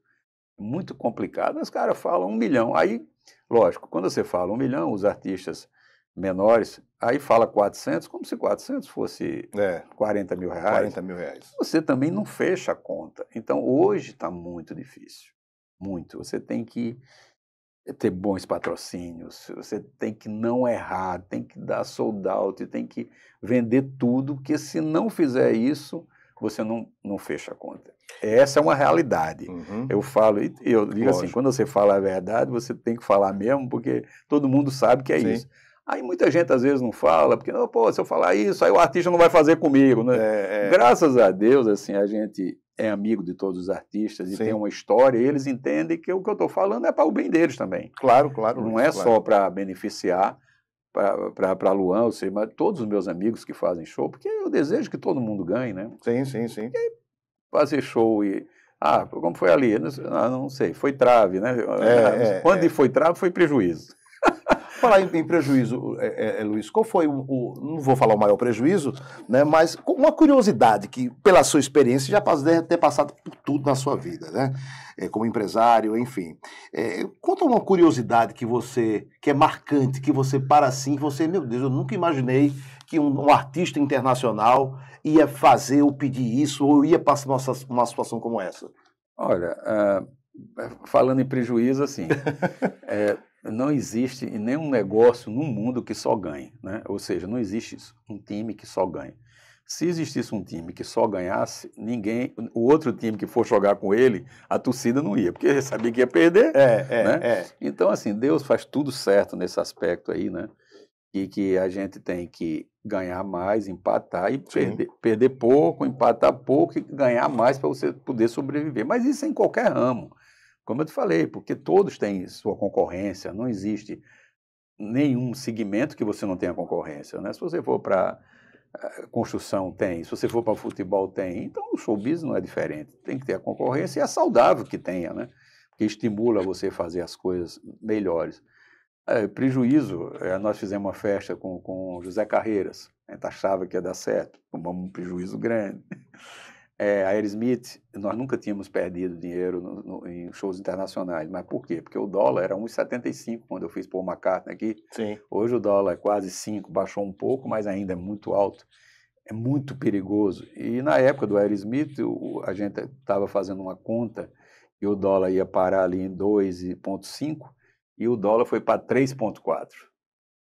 Muito complicado, os caras falam um milhão. Aí, lógico, quando você fala um milhão, os artistas menores, aí fala 400, como se 400 fosse é, 40 mil reais. 40 mil reais. Você também não fecha a conta. Então, hoje está muito difícil. Muito. Você tem que ter bons patrocínios, você tem que não errar, tem que dar sold out, tem que vender tudo, porque se não fizer isso, você não, não fecha a conta. Essa é uma realidade. Uhum. Eu falo, eu digo assim, Lógico. assim, quando você fala a verdade, você tem que falar mesmo, porque todo mundo sabe que é Sim. isso. Aí muita gente às vezes não fala, porque, não, pô, se eu falar isso, aí o artista não vai fazer comigo, né? É, é. Graças a Deus, assim, a gente é amigo de todos os artistas e Sim. tem uma história, e eles entendem que o que eu estou falando é para o bem deles também. Claro, claro. Não é claro. só para beneficiar para Luan, ou sei, mas todos os meus amigos que fazem show, porque eu desejo que todo mundo ganhe, né? Sim, sim, sim. E fazer show e. Ah, como foi ali? Não, não sei, foi trave, né? É, Quando é, foi trave, foi prejuízo. Falar em, em prejuízo, é, é, é, Luiz, qual foi o, o, Não vou falar o maior prejuízo, né? Mas uma curiosidade que, pela sua experiência, já deve ter passado por tudo na sua vida, né? É, como empresário, enfim. É, conta uma curiosidade que você. que é marcante, que você para assim, que você, meu Deus, eu nunca imaginei que um, um artista internacional ia fazer ou pedir isso, ou ia passar uma, uma situação como essa. Olha. Uh falando em prejuízo, assim, (laughs) é, não existe nenhum negócio no mundo que só ganhe, né? Ou seja, não existe um time que só ganhe. Se existisse um time que só ganhasse, ninguém, o outro time que for jogar com ele, a torcida não ia, porque sabia que ia perder. É, é, né? é. Então, assim, Deus faz tudo certo nesse aspecto aí, né? E que a gente tem que ganhar mais, empatar e perder, perder pouco, empatar pouco e ganhar mais para você poder sobreviver. Mas isso é em qualquer ramo. Como eu te falei, porque todos têm sua concorrência, não existe nenhum segmento que você não tenha concorrência. Né? Se você for para eh, construção, tem. Se você for para futebol, tem. Então, o showbiz não é diferente. Tem que ter a concorrência e é saudável que tenha, né? Porque estimula você a fazer as coisas melhores. É, prejuízo, é, nós fizemos uma festa com, com José Carreiras. A gente achava que ia dar certo. Tomamos um prejuízo grande. (laughs) É, a Aerosmith, nós nunca tínhamos perdido dinheiro no, no, em shows internacionais. Mas por quê? Porque o dólar era 1,75 quando eu fiz uma McCartney aqui. Sim. Hoje o dólar é quase 5, baixou um pouco, mas ainda é muito alto. É muito perigoso. E na época do Aerosmith, o, a gente estava fazendo uma conta e o dólar ia parar ali em 2,5 e o dólar foi para 3,4.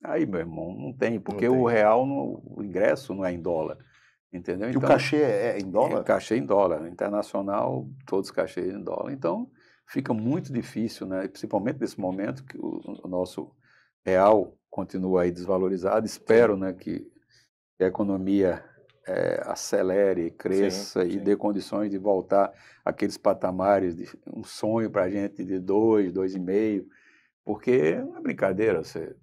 Aí, meu irmão, não tem, porque não tem. o real, o ingresso não é em dólar Entendeu? E então, o cachê é, é em dólar? É cachê em dólar, internacional, todos os cachês em dólar. Então, fica muito difícil, né? principalmente nesse momento que o, o nosso real continua aí desvalorizado. Espero né, que a economia é, acelere, cresça sim, sim. e dê condições de voltar àqueles patamares, de, um sonho para a gente de 2, dois, 2,5, dois porque não é brincadeira você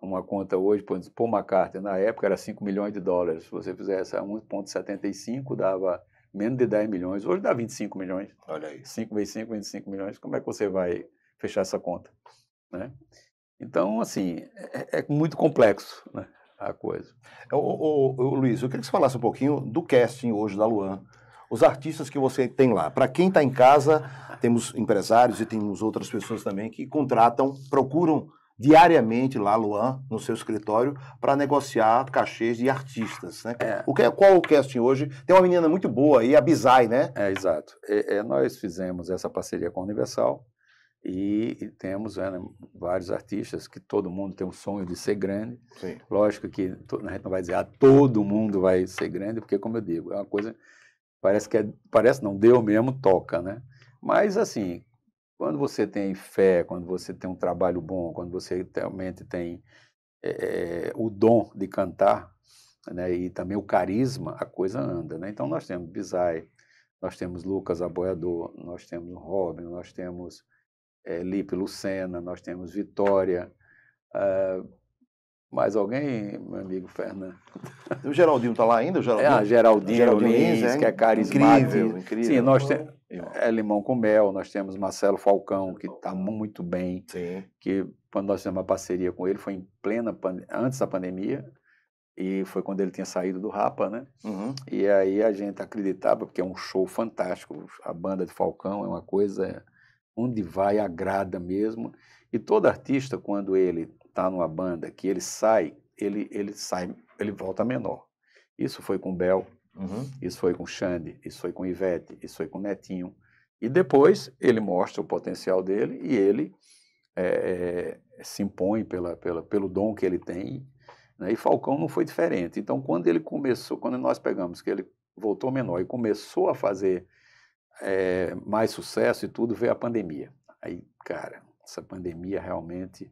uma conta hoje, por exemplo, Paul McCartney, na época era 5 milhões de dólares. Se você fizesse a 1,75, dava menos de 10 milhões. Hoje dá 25 milhões. Olha aí. 5 vezes 5, 25 milhões. Como é que você vai fechar essa conta? Né? Então, assim, é, é muito complexo né, a coisa. o ô, o Luiz, eu queria que você falasse um pouquinho do casting hoje da Luan os artistas que você tem lá. Para quem está em casa, temos empresários e temos outras pessoas também que contratam, procuram diariamente lá, Luan, no seu escritório, para negociar cachês de artistas. Né? É. O que, é, qual o casting hoje? Tem uma menina muito boa aí, a Bizai, né? É, exato. É, é, nós fizemos essa parceria com a Universal e, e temos né, vários artistas que todo mundo tem um sonho de ser grande. Sim. Lógico que a gente não vai dizer, ah, todo mundo vai ser grande, porque, como eu digo, é uma coisa, parece que é, parece não, deu mesmo, toca, né? Mas, assim, quando você tem fé, quando você tem um trabalho bom, quando você realmente tem é, o dom de cantar, né, e também o carisma, a coisa anda. Né? Então nós temos Bizai, nós temos Lucas Aboiador, nós temos Robin, nós temos é, Lipe Lucena, nós temos Vitória. Uh, mais alguém, meu amigo Fernando? O Geraldinho está lá ainda? O é, Geraldinho, é, Geraldinho, Geraldinho Lins, Lins, é que é carismático. Incrível, incrível. Sim, nós temos... É Limão com Mel, nós temos Marcelo Falcão, que está muito bem, Sim. que quando nós fizemos uma parceria com ele, foi em plena, antes da pandemia, e foi quando ele tinha saído do Rapa, né? Uhum. E aí a gente acreditava, porque é um show fantástico, a banda de Falcão é uma coisa, onde vai agrada mesmo, e todo artista, quando ele está numa banda, que ele sai, ele, ele sai, ele volta menor. Isso foi com o Bel, Uhum. Isso foi com Xande, isso foi com Ivete, isso foi com Netinho. E depois ele mostra o potencial dele e ele é, é, se impõe pela, pela, pelo dom que ele tem. Né? E Falcão não foi diferente. Então, quando ele começou, quando nós pegamos que ele voltou menor e começou a fazer é, mais sucesso e tudo, veio a pandemia. Aí, cara, essa pandemia realmente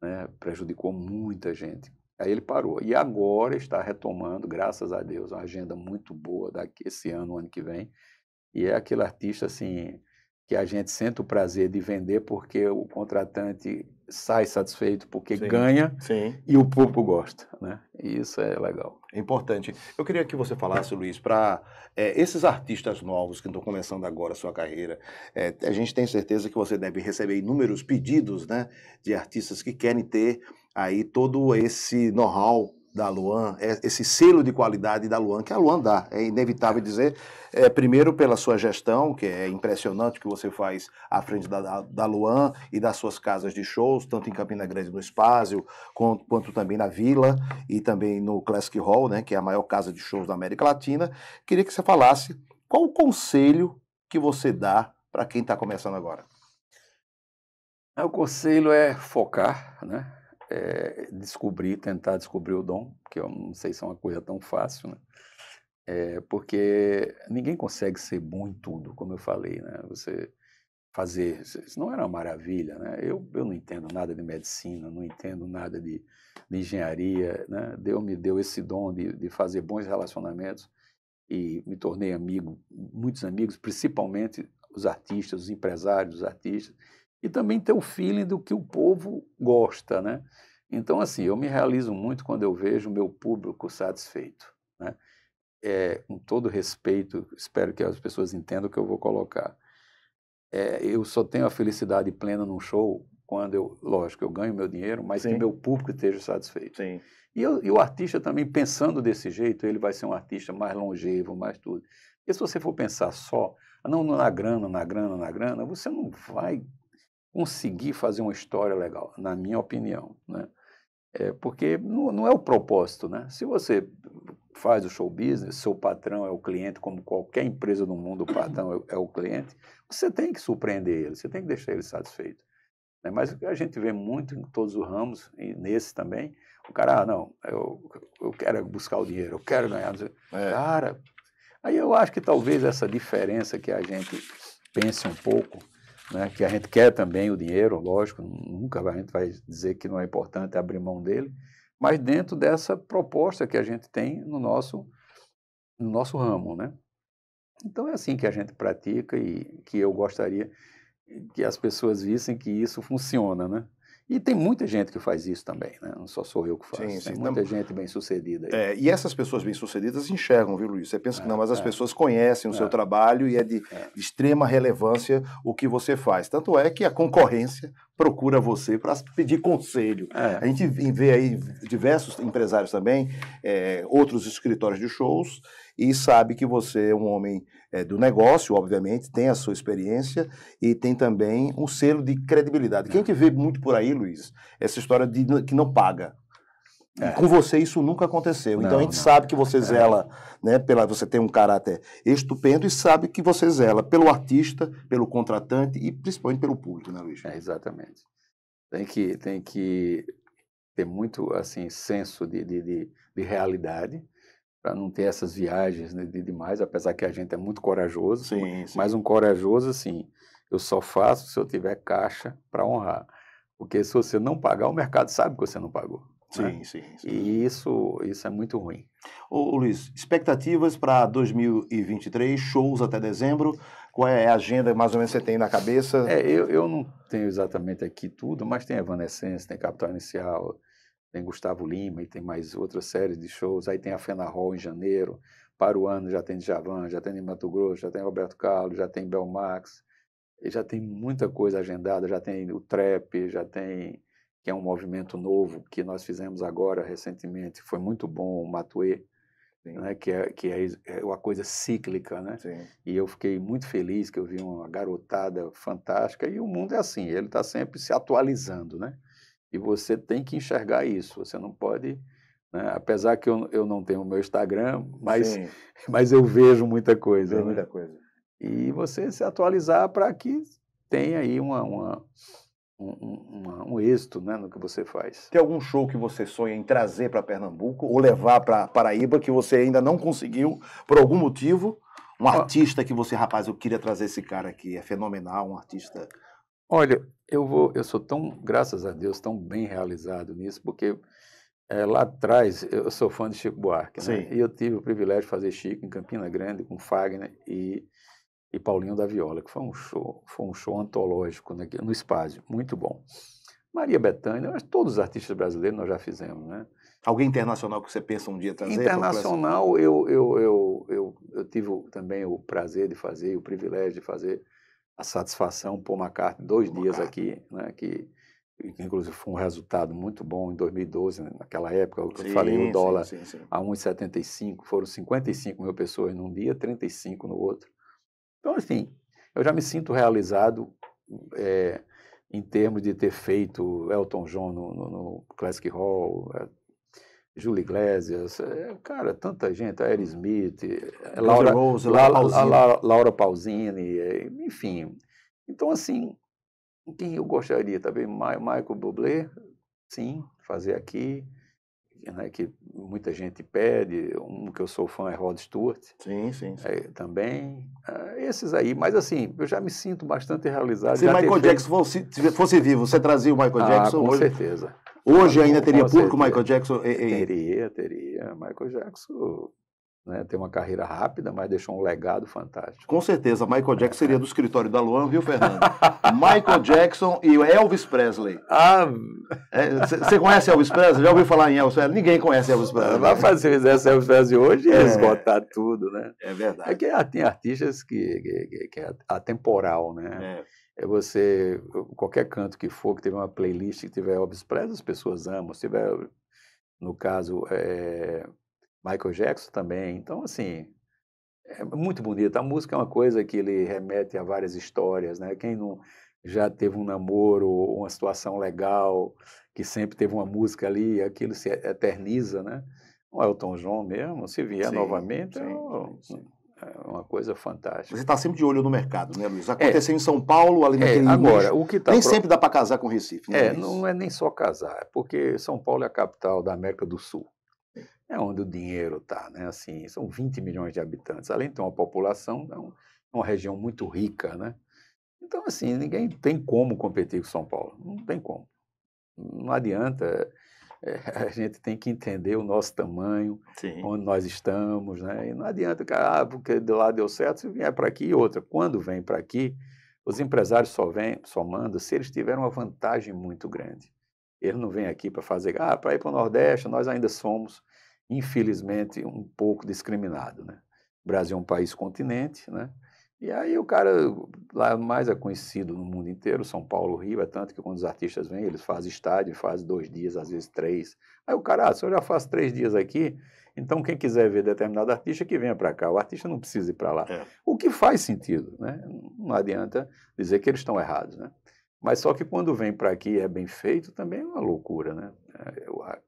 né, prejudicou muita gente. Aí ele parou. E agora está retomando, graças a Deus, uma agenda muito boa daqui esse ano, ano que vem. E é aquele artista assim que a gente sente o prazer de vender porque o contratante sai satisfeito porque sim, ganha sim. e o público gosta, né? E isso é legal. É importante. Eu queria que você falasse, Luiz, para é, eh, esses artistas novos que estão começando agora a sua carreira, é, a gente tem certeza que você deve receber inúmeros pedidos, né, de artistas que querem ter aí todo esse know-how da Luan, é, esse selo de qualidade da Luan, que a Luan dá. É inevitável é. dizer, é, primeiro pela sua gestão, que é impressionante que você faz à frente da, da Luan e das suas casas de shows, tanto em Campina Grande no Espásio, quanto, quanto também na Vila e também no Classic Hall, né, que é a maior casa de shows da América Latina. Queria que você falasse qual o conselho que você dá para quem está começando agora. É, o conselho é focar, né? é, descobrir, tentar descobrir o dom, que eu não sei se é uma coisa tão fácil, né? É, porque ninguém consegue ser bom em tudo, como eu falei, né? Você fazer, isso não era é uma maravilha, né? Eu, eu não entendo nada de medicina, não entendo nada de, de engenharia, né? Deus me deu esse dom de, de fazer bons relacionamentos e me tornei amigo, muitos amigos, principalmente os artistas, os empresários, os artistas, e também ter o feeling do que o povo gosta, né? Então, assim, eu me realizo muito quando eu vejo o meu público satisfeito, né? É, com todo respeito, espero que as pessoas entendam o que eu vou colocar. É, eu só tenho a felicidade plena num show quando eu, lógico, eu ganho meu dinheiro, mas Sim. que meu público esteja satisfeito. Sim. E, eu, e, o artista também, pensando desse jeito, ele vai ser um artista mais longevo, mais tudo. E se você for pensar só, ah, não na grana, na grana, na grana, você não vai conseguir fazer uma história legal, na minha opinião, né? É, porque não, não, é o propósito, né? Se você faz o show business, seu patrão é o cliente, como qualquer empresa no mundo, o patrão é, é o cliente, você tem que surpreender ele, você tem que deixar ele satisfeito. Né? Mas a gente vê muito em todos os ramos, e nesse também, o cara, ah, não, eu, eu quero buscar o dinheiro, eu quero ganhar. É. Cara, aí eu acho que talvez essa diferença que a gente pense um pouco, né, que a gente quer também o dinheiro, lógico, nunca a gente vai dizer que não é importante abrir mão dele, mas dentro dessa proposta que a gente tem no nosso, no nosso ramo, né? Então é assim que a gente pratica e que eu gostaria que as pessoas vissem que isso funciona, né? E tem muita gente que faz isso também, né? Não só sou eu que faço. Sim, sim. Tem muita gente bem sucedida. Aí. É, e essas pessoas bem sucedidas enxergam, viu, Luiz? Você pensa é, que não, mas as é, é. pessoas conhecem o seu é. trabalho e é de, de extrema relevância o que você faz. Tanto é que a concorrência procura você para pedir conselho. É. A gente vê aí diversos empresários também, é, outros escritórios de shows, e sabe que você é um homem é, do negócio, obviamente, tem a sua experiência e tem também um selo de credibilidade. Quem gente é vê muito por aí, Luiz, essa história de que não paga. É. com você isso nunca aconteceu. Não, então a gente não. sabe que você é. zela, é. né, pela, você tem um caráter estupendo e sabe que você zela pelo artista, pelo contratante e principalmente pelo público, né, Luiz? É, exatamente. Tem que, tem que ter muito assim senso de, de, de, de realidade para não ter essas viagens né, de demais, apesar que a gente é muito corajoso, sim, sim. mas um corajoso assim, eu só faço se eu tiver caixa para honrar. Porque se você não pagar, o mercado sabe que você não pagou. Né? Sim, né? sim, sim, E isso, isso é muito ruim. Ô, Luiz, expectativas para 2023, shows até dezembro. Qual é a agenda mais ou menos você tem na cabeça? É, eu, eu não tenho exatamente aqui tudo, mas tem Evanescence, tem Capital Inicial, tem Gustavo Lima e tem mais outra série de shows. Aí tem a Fena Hall em janeiro. Para o ano já tem Javan, já tem Mato Grosso, já tem Roberto Carlos, já tem Belmax. Já tem muita coisa agendada, já tem o trap, já tem que é um movimento novo que nós fizemos agora recentemente, foi muito bom o Matuê, né, que, é, que é, é uma coisa cíclica, né? Sim. E eu fiquei muito feliz que eu vi uma garotada fantástica e o mundo é assim, ele está sempre se atualizando, né? E você tem que enxergar isso, você não pode... Né? Apesar que eu, eu não tenho o meu Instagram, mas, (laughs) mas eu vejo muita coisa. Né? muita coisa. E você se atualizar para que tenha aí uma, uma um, um, um êxito né, no que você faz. Tem algum show que você sonha em trazer para Pernambuco ou levar para Paraíba que você ainda não conseguiu por algum motivo? Um artista que você, rapaz, eu queria trazer esse cara aqui, é fenomenal, um artista. Olha, eu vou, eu sou tão, graças a Deus, tão bem realizado nisso, porque é, lá atrás eu sou fã de Chico Buarque, né? E eu tive o privilégio de fazer Chico em Campina Grande com Fagner e e Paulinho da Viola, que foi um show, foi um show antológico né, no Espaço muito bom. Maria Bethânia, todos os artistas brasileiros nós já fizemos, né? Alguém internacional que você pensa um dia trazer? Internacional, eu, eu, eu, eu, eu tive também o prazer de fazer, o privilégio de fazer a satisfação por uma carta dois Paul dias McCartney. aqui, né? Que inclusive foi um resultado muito bom em 2012, né? naquela época, eu sim, falei o dólar sim, sim, sim. a 1,75, foram 55 mil pessoas num dia, 35 no outro. Então, assim, eu já me sinto realizado é, em termos de ter feito Elton John no, no, no Classic Hall, é, Júlio Iglesias, é, cara, tanta gente, a Smith, é, Laura, Rose, La, Pausini. La, Laura Pausini, é, enfim. Então, assim, quem eu gostaria, também, Michael Bublé, sim, fazer aqui né, que muita gente pede, um que eu sou fã é Rod Stewart. Sim, sim. sim. É, também. Ah, esses aí, mas assim, eu já me sinto bastante realizado. Se Michael Jackson fosse, fosse, vivo, você trazia o Michael ah, Jackson ah, com hoje? certeza. Hoje ah, ainda teria público Michael Jackson? E, e... Teria, teria. Michael Jackson né, tem uma carreira rápida, mas deixou um legado fantástico. Com certeza, Michael Jackson seria do escritório da Luan, viu, Fernando? (laughs) Michael Jackson e Elvis Presley. Ah, você é, conhece Elvis Presley? Já ouviu falar em Elvis Presley? Ninguém conhece Elvis ah, Presley. vai fazer se fizesse Elvis Presley hoje, ia é, esgotar tudo, né? É verdade. É que tem artistas que, que, que é atemporal, né? É. é. você, qualquer canto que for, que tiver uma playlist, que tiver Elvis Presley, as pessoas amam. Se tiver, no caso, é, Michael Jackson também. Então, assim, é muito bonito. A música é uma coisa que ele remete a várias histórias, né? Quem não já teve um namoro, uma situação legal, que sempre teve uma música ali, aquilo se eterniza, né? O Elton John mesmo, se vier sim, novamente, é sim, sim, é uma coisa fantástica. Você está sempre de olho no mercado, né, Luiz? É. Aconteceu é, em São Paulo, ali é, naquele... É, agora, o que tá Nem pro... sempre dá para casar com Recife. Né, é, não é nem só casar, porque São Paulo é a capital da América do Sul é onde o dinheiro está, né? Assim, são 20 milhões de habitantes. Além de ter uma população, é, é uma região muito rica, né? Então, assim, ninguém tem como competir com São Paulo. Não tem como. Não adianta. É, (laughs) a gente tem que entender o nosso tamanho, Sim. onde nós estamos, né? E não adianta, cara, ah, porque de lá deu certo, se vier para aqui e outra. Quando vem para aqui, os empresários só vêm, só mandam se eles tiverem uma vantagem muito grande. Eles não vêm aqui para fazer, ah, para ir para o Nordeste, nós ainda somos infelizmente, um pouco discriminado. Né? O Brasil é um país continente, né? E aí o cara lá mais é conhecido no mundo inteiro, São Paulo, Rio, é tanto que quando os artistas vêm, eles fazem estádio, fazem dois dias, às vezes três. Aí o cara, ah, se eu já faço três dias aqui, então quem quiser ver determinado artista, que venha para cá. O artista não precisa ir para lá. É. O que faz sentido, né? Não adianta dizer que eles estão errados, né? Mas só que quando vem para aqui e é bem feito, também é uma loucura, né? É,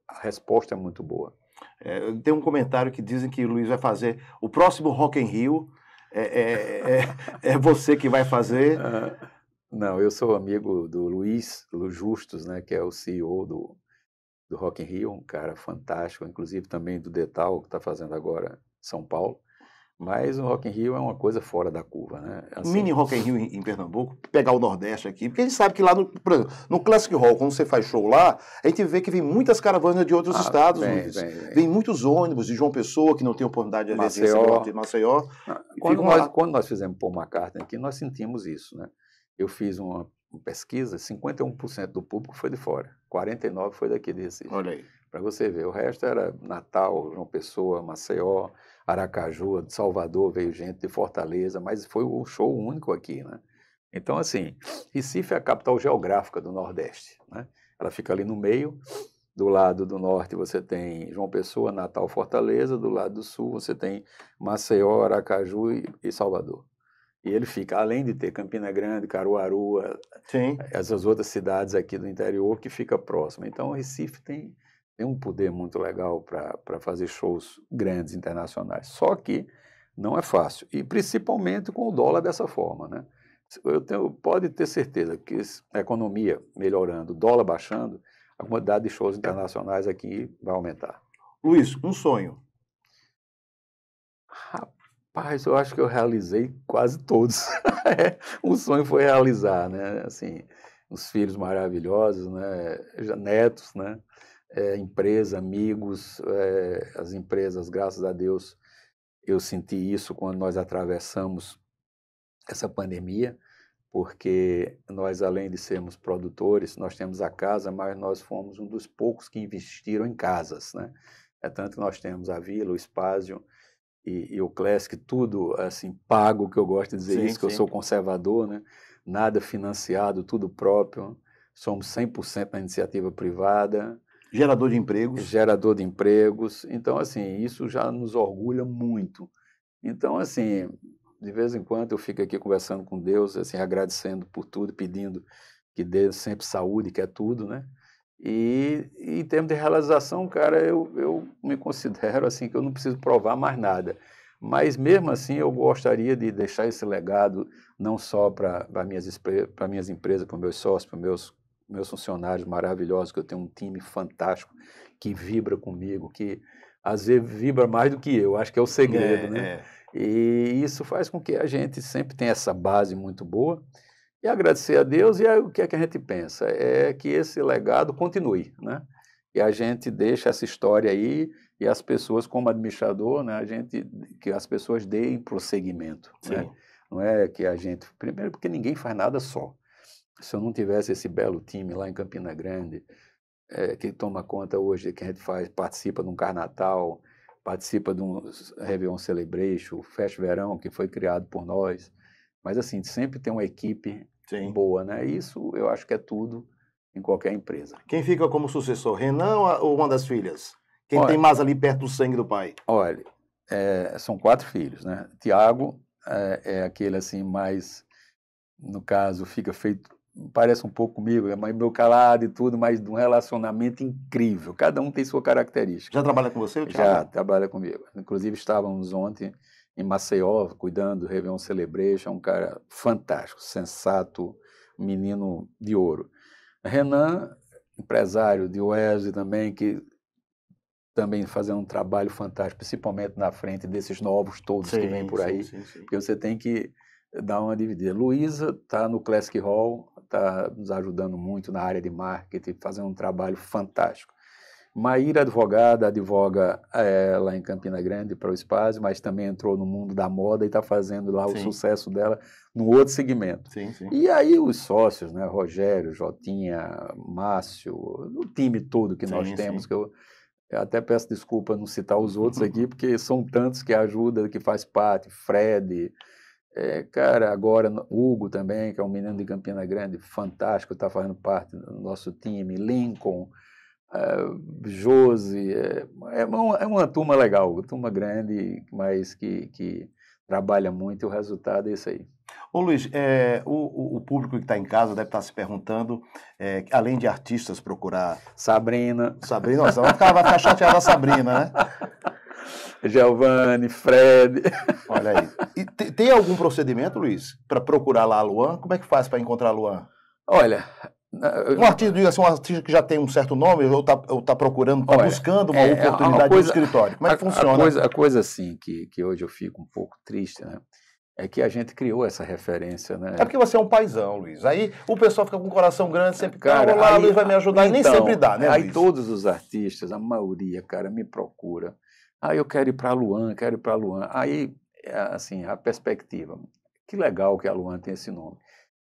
a resposta é muito boa. É, tem um comentário que dizem que o Luiz vai fazer o próximo Rock in Rio. É, é, é, é você que vai fazer. (laughs) Ah, não, eu sou amigo do Luiz Lu Justus, né, que é o CEO do, do Rock in Rio, um cara fantástico, inclusive também do Detal, que está fazendo agora São Paulo. Mas o Rock in Rio é uma coisa fora da curva, né? Assim... Mini Rock in Rio em, Pernambuco, pegar o Nordeste aqui, porque a gente sabe que lá, no, por exemplo, no Classic Hall, quando você faz show lá, a gente vê que vem muitas caravanas de outros ah, estados, vem, Luiz. vem, muitos ônibus de João Pessoa, que não tem oportunidade de ver de Maceió. Ah, quando nós, quando nós, fizemos Paul McCartney aqui, nós sentimos isso, né? Eu fiz uma pesquisa, 51% do público foi de fora, 49% foi daqui de Recife. Olha aí. Para você ver, o resto era Natal, João Pessoa, Maceió... Aracaju, de Salvador veio gente, de Fortaleza, mas foi o um show único aqui, né? Então, assim, Recife é a capital geográfica do Nordeste, né? Ela fica ali no meio, do lado do norte você tem João Pessoa, Natal, Fortaleza, do lado do sul você tem Maceió, Aracaju e, e Salvador. E ele fica, além de ter Campina Grande, Caruaru, eh, Sim. essas outras cidades aqui do interior que fica próximo. Então, Recife tem tem um poder muito legal para fazer shows grandes internacionais. Só que não é fácil. E principalmente com o dólar dessa forma. Né? Eu tenho, pode ter certeza que a economia melhorando, o dólar baixando, a quantidade de shows internacionais aqui vai aumentar. Luiz, um sonho. Rapaz, eu acho que eu realizei quase todos. (laughs) É, um sonho foi realizar, né? Assim, os filhos maravilhosos, né? Netos, né? é, empresa, amigos, é, as empresas, graças a Deus, eu senti isso quando nós atravessamos essa pandemia, porque nós, além de sermos produtores, nós temos a casa, mas nós fomos um dos poucos que investiram em casas, né? É tanto que nós temos a Vila, o Espásio e, e o Classic, tudo assim pago, que eu gosto de dizer sim, isso, sim. que eu sou conservador, né? Nada financiado, tudo próprio. Somos 100% na iniciativa privada, Gerador de empregos. Gerador de empregos. Então, assim, isso já nos orgulha muito. Então, assim, de vez em quando eu fico aqui conversando com Deus, assim, agradecendo por tudo, pedindo que dê sempre saúde, que é tudo, né? E, e em termos de realização, cara, eu, eu me considero assim que eu não preciso provar mais nada. Mas mesmo assim, eu gostaria de deixar esse legado não só para minhas, para minhas empresas, para meus sócios, para meus meus funcionários maravilhosos, que eu tenho um time fantástico que vibra comigo, que às vezes vibra mais do que eu, acho que é o segredo, é, né? É. E isso faz com que a gente sempre tenha essa base muito boa e agradecer a Deus e o que é que a gente pensa é que esse legado continue, né? E a gente deixa essa história aí e as pessoas como administrador, né, a gente que as pessoas deem prosseguimento, né? Sim. né? Não é que a gente primeiro porque ninguém faz nada só se eu não tivesse esse belo time lá em Campina Grande, é, que toma conta hoje, que a gente faz, participa de um Carnatal, participa de um Réveillon Celebration, Fest Verão, que foi criado por nós. Mas, assim, sempre tem uma equipe Sim. boa, né? Isso eu acho que é tudo em qualquer empresa. Quem fica como sucessor, Renan ou uma das filhas? Quem olha, tem mais ali perto do sangue do pai? Olha, é, são quatro filhos, né? Tiago é, eh, é aquele assim mais, no caso, fica feito parece um pouco comigo, é meio calado e tudo, mas de um relacionamento incrível. Cada um tem sua característica. Já trabalha com você, Thiago? Já trabalha comigo. Inclusive, estávamos ontem em Maceió, cuidando do Réveillon Celebration, um cara fantástico, sensato, menino de ouro. Renan, empresário de Wesley também, que também fazendo um trabalho fantástico, principalmente na frente desses novos todos sim, que vêm por sim, aí, sim, porque você tem que dar uma dividida. Luísa está no Classic Hall, está nos ajudando muito na área de marketing, fazendo um trabalho fantástico. Maíra, advogada, advoga é, lá em Campina Grande para o espaço, mas também entrou no mundo da moda e está fazendo lá sim. o sucesso dela no outro segmento. Sim, sim. E aí os sócios, né, Rogério, Jotinha, Márcio, o time todo que nós temos, que eu, eu, até peço desculpa não citar os outros (laughs) aqui, porque são tantos que ajudam, que faz parte, Fred, é, cara, agora Hugo também, que é um menino de Campina Grande, fantástico, está fazendo parte do nosso time, Lincoln, uh, Josi, é, é, uma, é uma turma legal, uma turma grande, mas que, que trabalha muito e o resultado é isso aí. Ô Luiz, é, o, o, público que está em casa deve estar tá se perguntando, é, além de artistas procurar... Sabrina. Sabrina, nossa, vai ficar, vai ficar chateada a Sabrina, né? (laughs) Giovanni, Fred. (laughs) Olha aí. E tem algum procedimento, Luiz, para procurar lá a Luan? Como é que faz para encontrar a Luan? Olha, um artista, assim, um artista que já tem um certo nome ou está tá procurando, está buscando uma é, é oportunidade coisa, no escritório. Como é que a, funciona? A coisa, a coisa assim que, que hoje eu fico um pouco triste, né? É que a gente criou essa referência, né? É porque você é um paizão, Luiz. Aí o pessoal fica com o coração grande, sempre, tá, cara, olá, aí, Luiz vai me ajudar, então, e nem sempre dá, né, Aí Luiz? todos os artistas, a maioria, cara, me procura ah, eu quero ir para Luan, quero ir para Luan. Aí, assim, a perspectiva. Que legal que a Luan tem esse nome.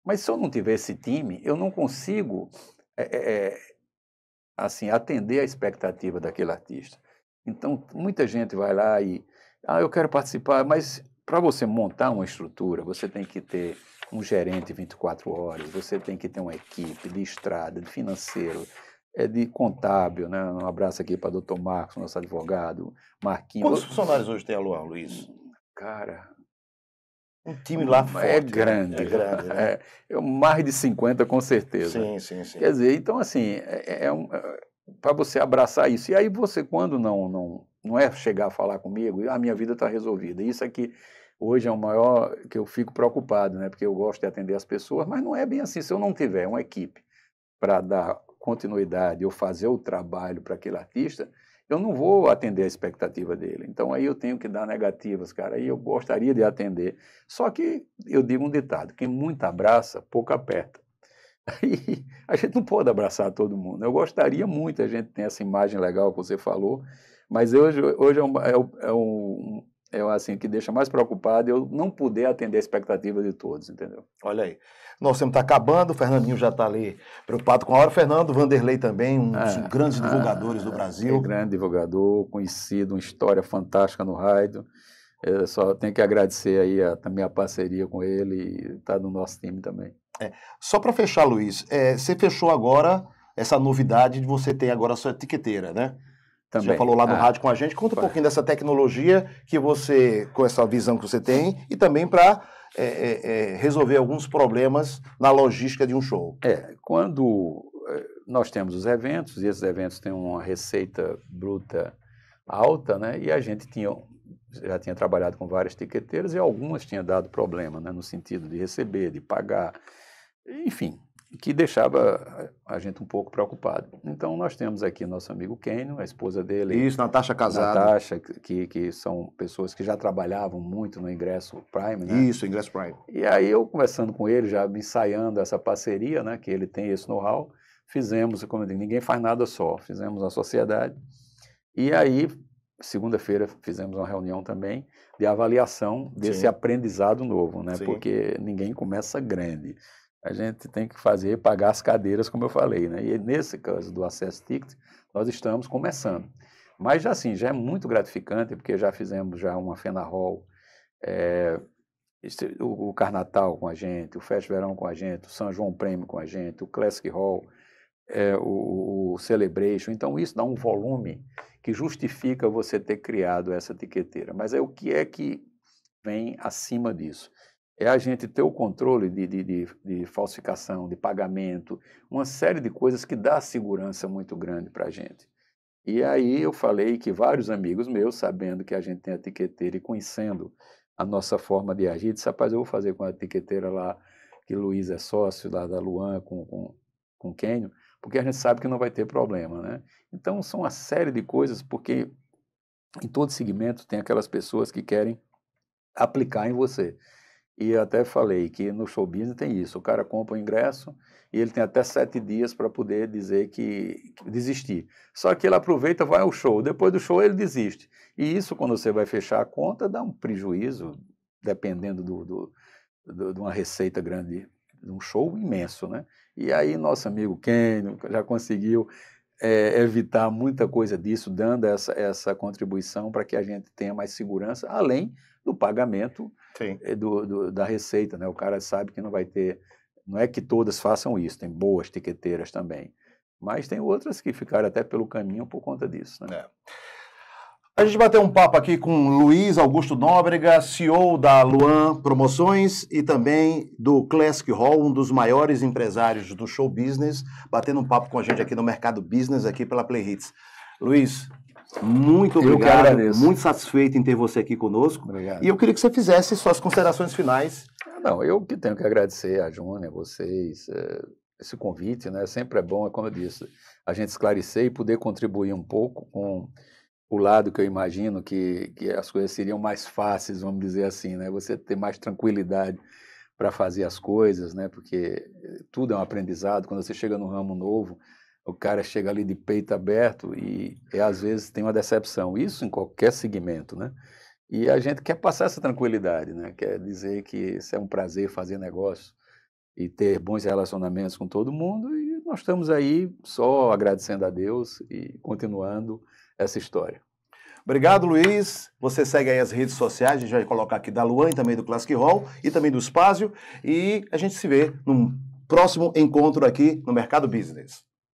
Mas se eu não tiver esse time, eu não consigo é, é, assim atender a expectativa daquele artista. Então, muita gente vai lá e ah, eu quero participar, mas para você montar uma estrutura, você tem que ter um gerente 24 horas, você tem que ter uma equipe de estrada, de financeiro, é de contábil, né? Um abraço aqui para o doutor Marcos, nosso advogado, Marquinhos. Quantos funcionários hoje tem a Luar, Luiz? Cara. Um time lá é forte. É grande. É grande. Né? (laughs) É, é mais de 50, com certeza. Sim, sim, sim. Quer dizer, então, assim, é, é, é um, para você abraçar isso. E aí você, quando não, não, não é chegar a falar comigo, a ah, minha vida está resolvida. Isso aqui hoje é o maior que eu fico preocupado, né? Porque eu gosto de atender as pessoas, mas não é bem assim. Se eu não tiver uma equipe para dar continuidade ou fazer o trabalho para aquele artista, eu não vou atender a expectativa dele. Então aí eu tenho que dar negativas, cara. Aí eu gostaria de atender. Só que eu digo um ditado: quem muito abraça, pouco aperta. (laughs) Aí a gente não pode abraçar todo mundo. Eu gostaria muito, a gente tem essa imagem legal que você falou, mas hoje, hoje é, um, é um, é é assim que deixa mais preocupado é eu não poder atender a expectativa de todos, entendeu? Olha aí. Nosso tempo está acabando, o Fernandinho já está ali preocupado com a hora. Fernando Vanderlei também, um dos ah, grandes ah, divulgadores do Brasil. Um grande divulgador, conhecido, uma história fantástica no Raido. só tenho que agradecer aí a, também a parceria com ele e estar tá no nosso time também. É. Só para fechar, Luiz, é, você fechou agora essa novidade de você ter agora a sua etiqueteira, né? Também. Você já falou lá no ah, rádio com a gente. Conta um pouquinho dessa tecnologia que você, com essa visão que você tem, e também para é, é, é, resolver alguns problemas na logística de um show. É, quando é, nós temos os eventos, e esses eventos têm uma receita bruta alta, né? E a gente tinha, já tinha trabalhado com várias tiqueteiras e algumas tinham dado problema, né? No sentido de receber, de pagar, enfim, que deixava a gente um pouco preocupado. Então, nós temos aqui nosso amigo Kenyon, a esposa dele. Isso, Natasha Casada. Natasha, que, que são pessoas que já trabalhavam muito no Ingresso Prime, né? Isso, Ingresso Prime. E aí, eu conversando com ele, já ensaiando essa parceria, né? Que ele tem esse know-how, fizemos, como eu digo, ninguém faz nada só, fizemos uma sociedade. E aí, segunda-feira, fizemos uma reunião também de avaliação desse Sim. aprendizado novo, né? Porque ninguém começa grande a gente tem que fazer pagar as cadeiras, como eu falei, né? E nesse caso do acesso ticket, nós estamos começando. Mas já assim, já é muito gratificante, porque já fizemos já uma Fena é, eh, o, o Carnatal com a gente, o Fest Verão com a gente, o São João Prêmio com a gente, o Classic Hall, é, o, o Celebration. Então, isso dá um volume que justifica você ter criado essa etiqueteira. Mas é o que é que vem acima disso é a gente ter o controle de, de, de, de, falsificação, de pagamento, uma série de coisas que dá segurança muito grande para a gente. E aí eu falei que vários amigos meus, sabendo que a gente tem a etiqueteira e conhecendo a nossa forma de agir, disse, rapaz, eu vou fazer com a etiqueteira lá, que Luiz é sócio lá da Luan com, com, com Kenyon, porque a gente sabe que não vai ter problema, né? Então são uma série de coisas, porque em todo segmento tem aquelas pessoas que querem aplicar em você. E até falei que no show business tem isso, o cara compra o ingresso e ele tem até sete dias para poder dizer que, que, desistir. Só que ele aproveita, vai ao show, depois do show ele desiste. E isso, quando você vai fechar a conta, dá um prejuízo, dependendo do, do, do de uma receita grande, de um show imenso, né? E aí nosso amigo Ken já conseguiu é, evitar muita coisa disso, dando essa, essa contribuição para que a gente tenha mais segurança, além do pagamento eh, do, do, da receita. Né? O cara sabe que não vai ter. Não é que todas façam isso, tem boas tiqueteiras também. Mas tem outras que ficaram até pelo caminho por conta disso. Né? É. A gente bateu um papo aqui com Luiz Augusto Nóbrega, CEO da Luan Promoções e também do Classic Hall, um dos maiores empresários do show business, batendo um papo com a gente aqui no Mercado Business, aqui pela Play Hits. Luiz, muito obrigado, muito satisfeito em ter você aqui conosco. Obrigado. E eu queria que você fizesse suas considerações finais. Não, eu que tenho que agradecer a Júnior, a vocês, eh, esse convite, né? Sempre é bom, é como eu disse, a gente esclarecer e poder contribuir um pouco com o lado que eu imagino que, que as coisas seriam mais fáceis, vamos dizer assim, né? Você ter mais tranquilidade para fazer as coisas, né? Porque eh, tudo é um aprendizado. Quando você chega num ramo novo, o cara chega ali de peito aberto e às vezes tem uma decepção. Isso em qualquer segmento, né? E a gente quer passar essa tranquilidade, né? Quer dizer que isso é um prazer fazer negócio e ter bons relacionamentos com todo mundo. E nós estamos aí só agradecendo a Deus e continuando essa história. Obrigado, uhum. Luiz. Você segue aí as redes sociais, a gente vai colocar aqui da Luan e também do Classic Hall e também do Espásio. E a gente se vê num próximo encontro aqui no Mercado Business.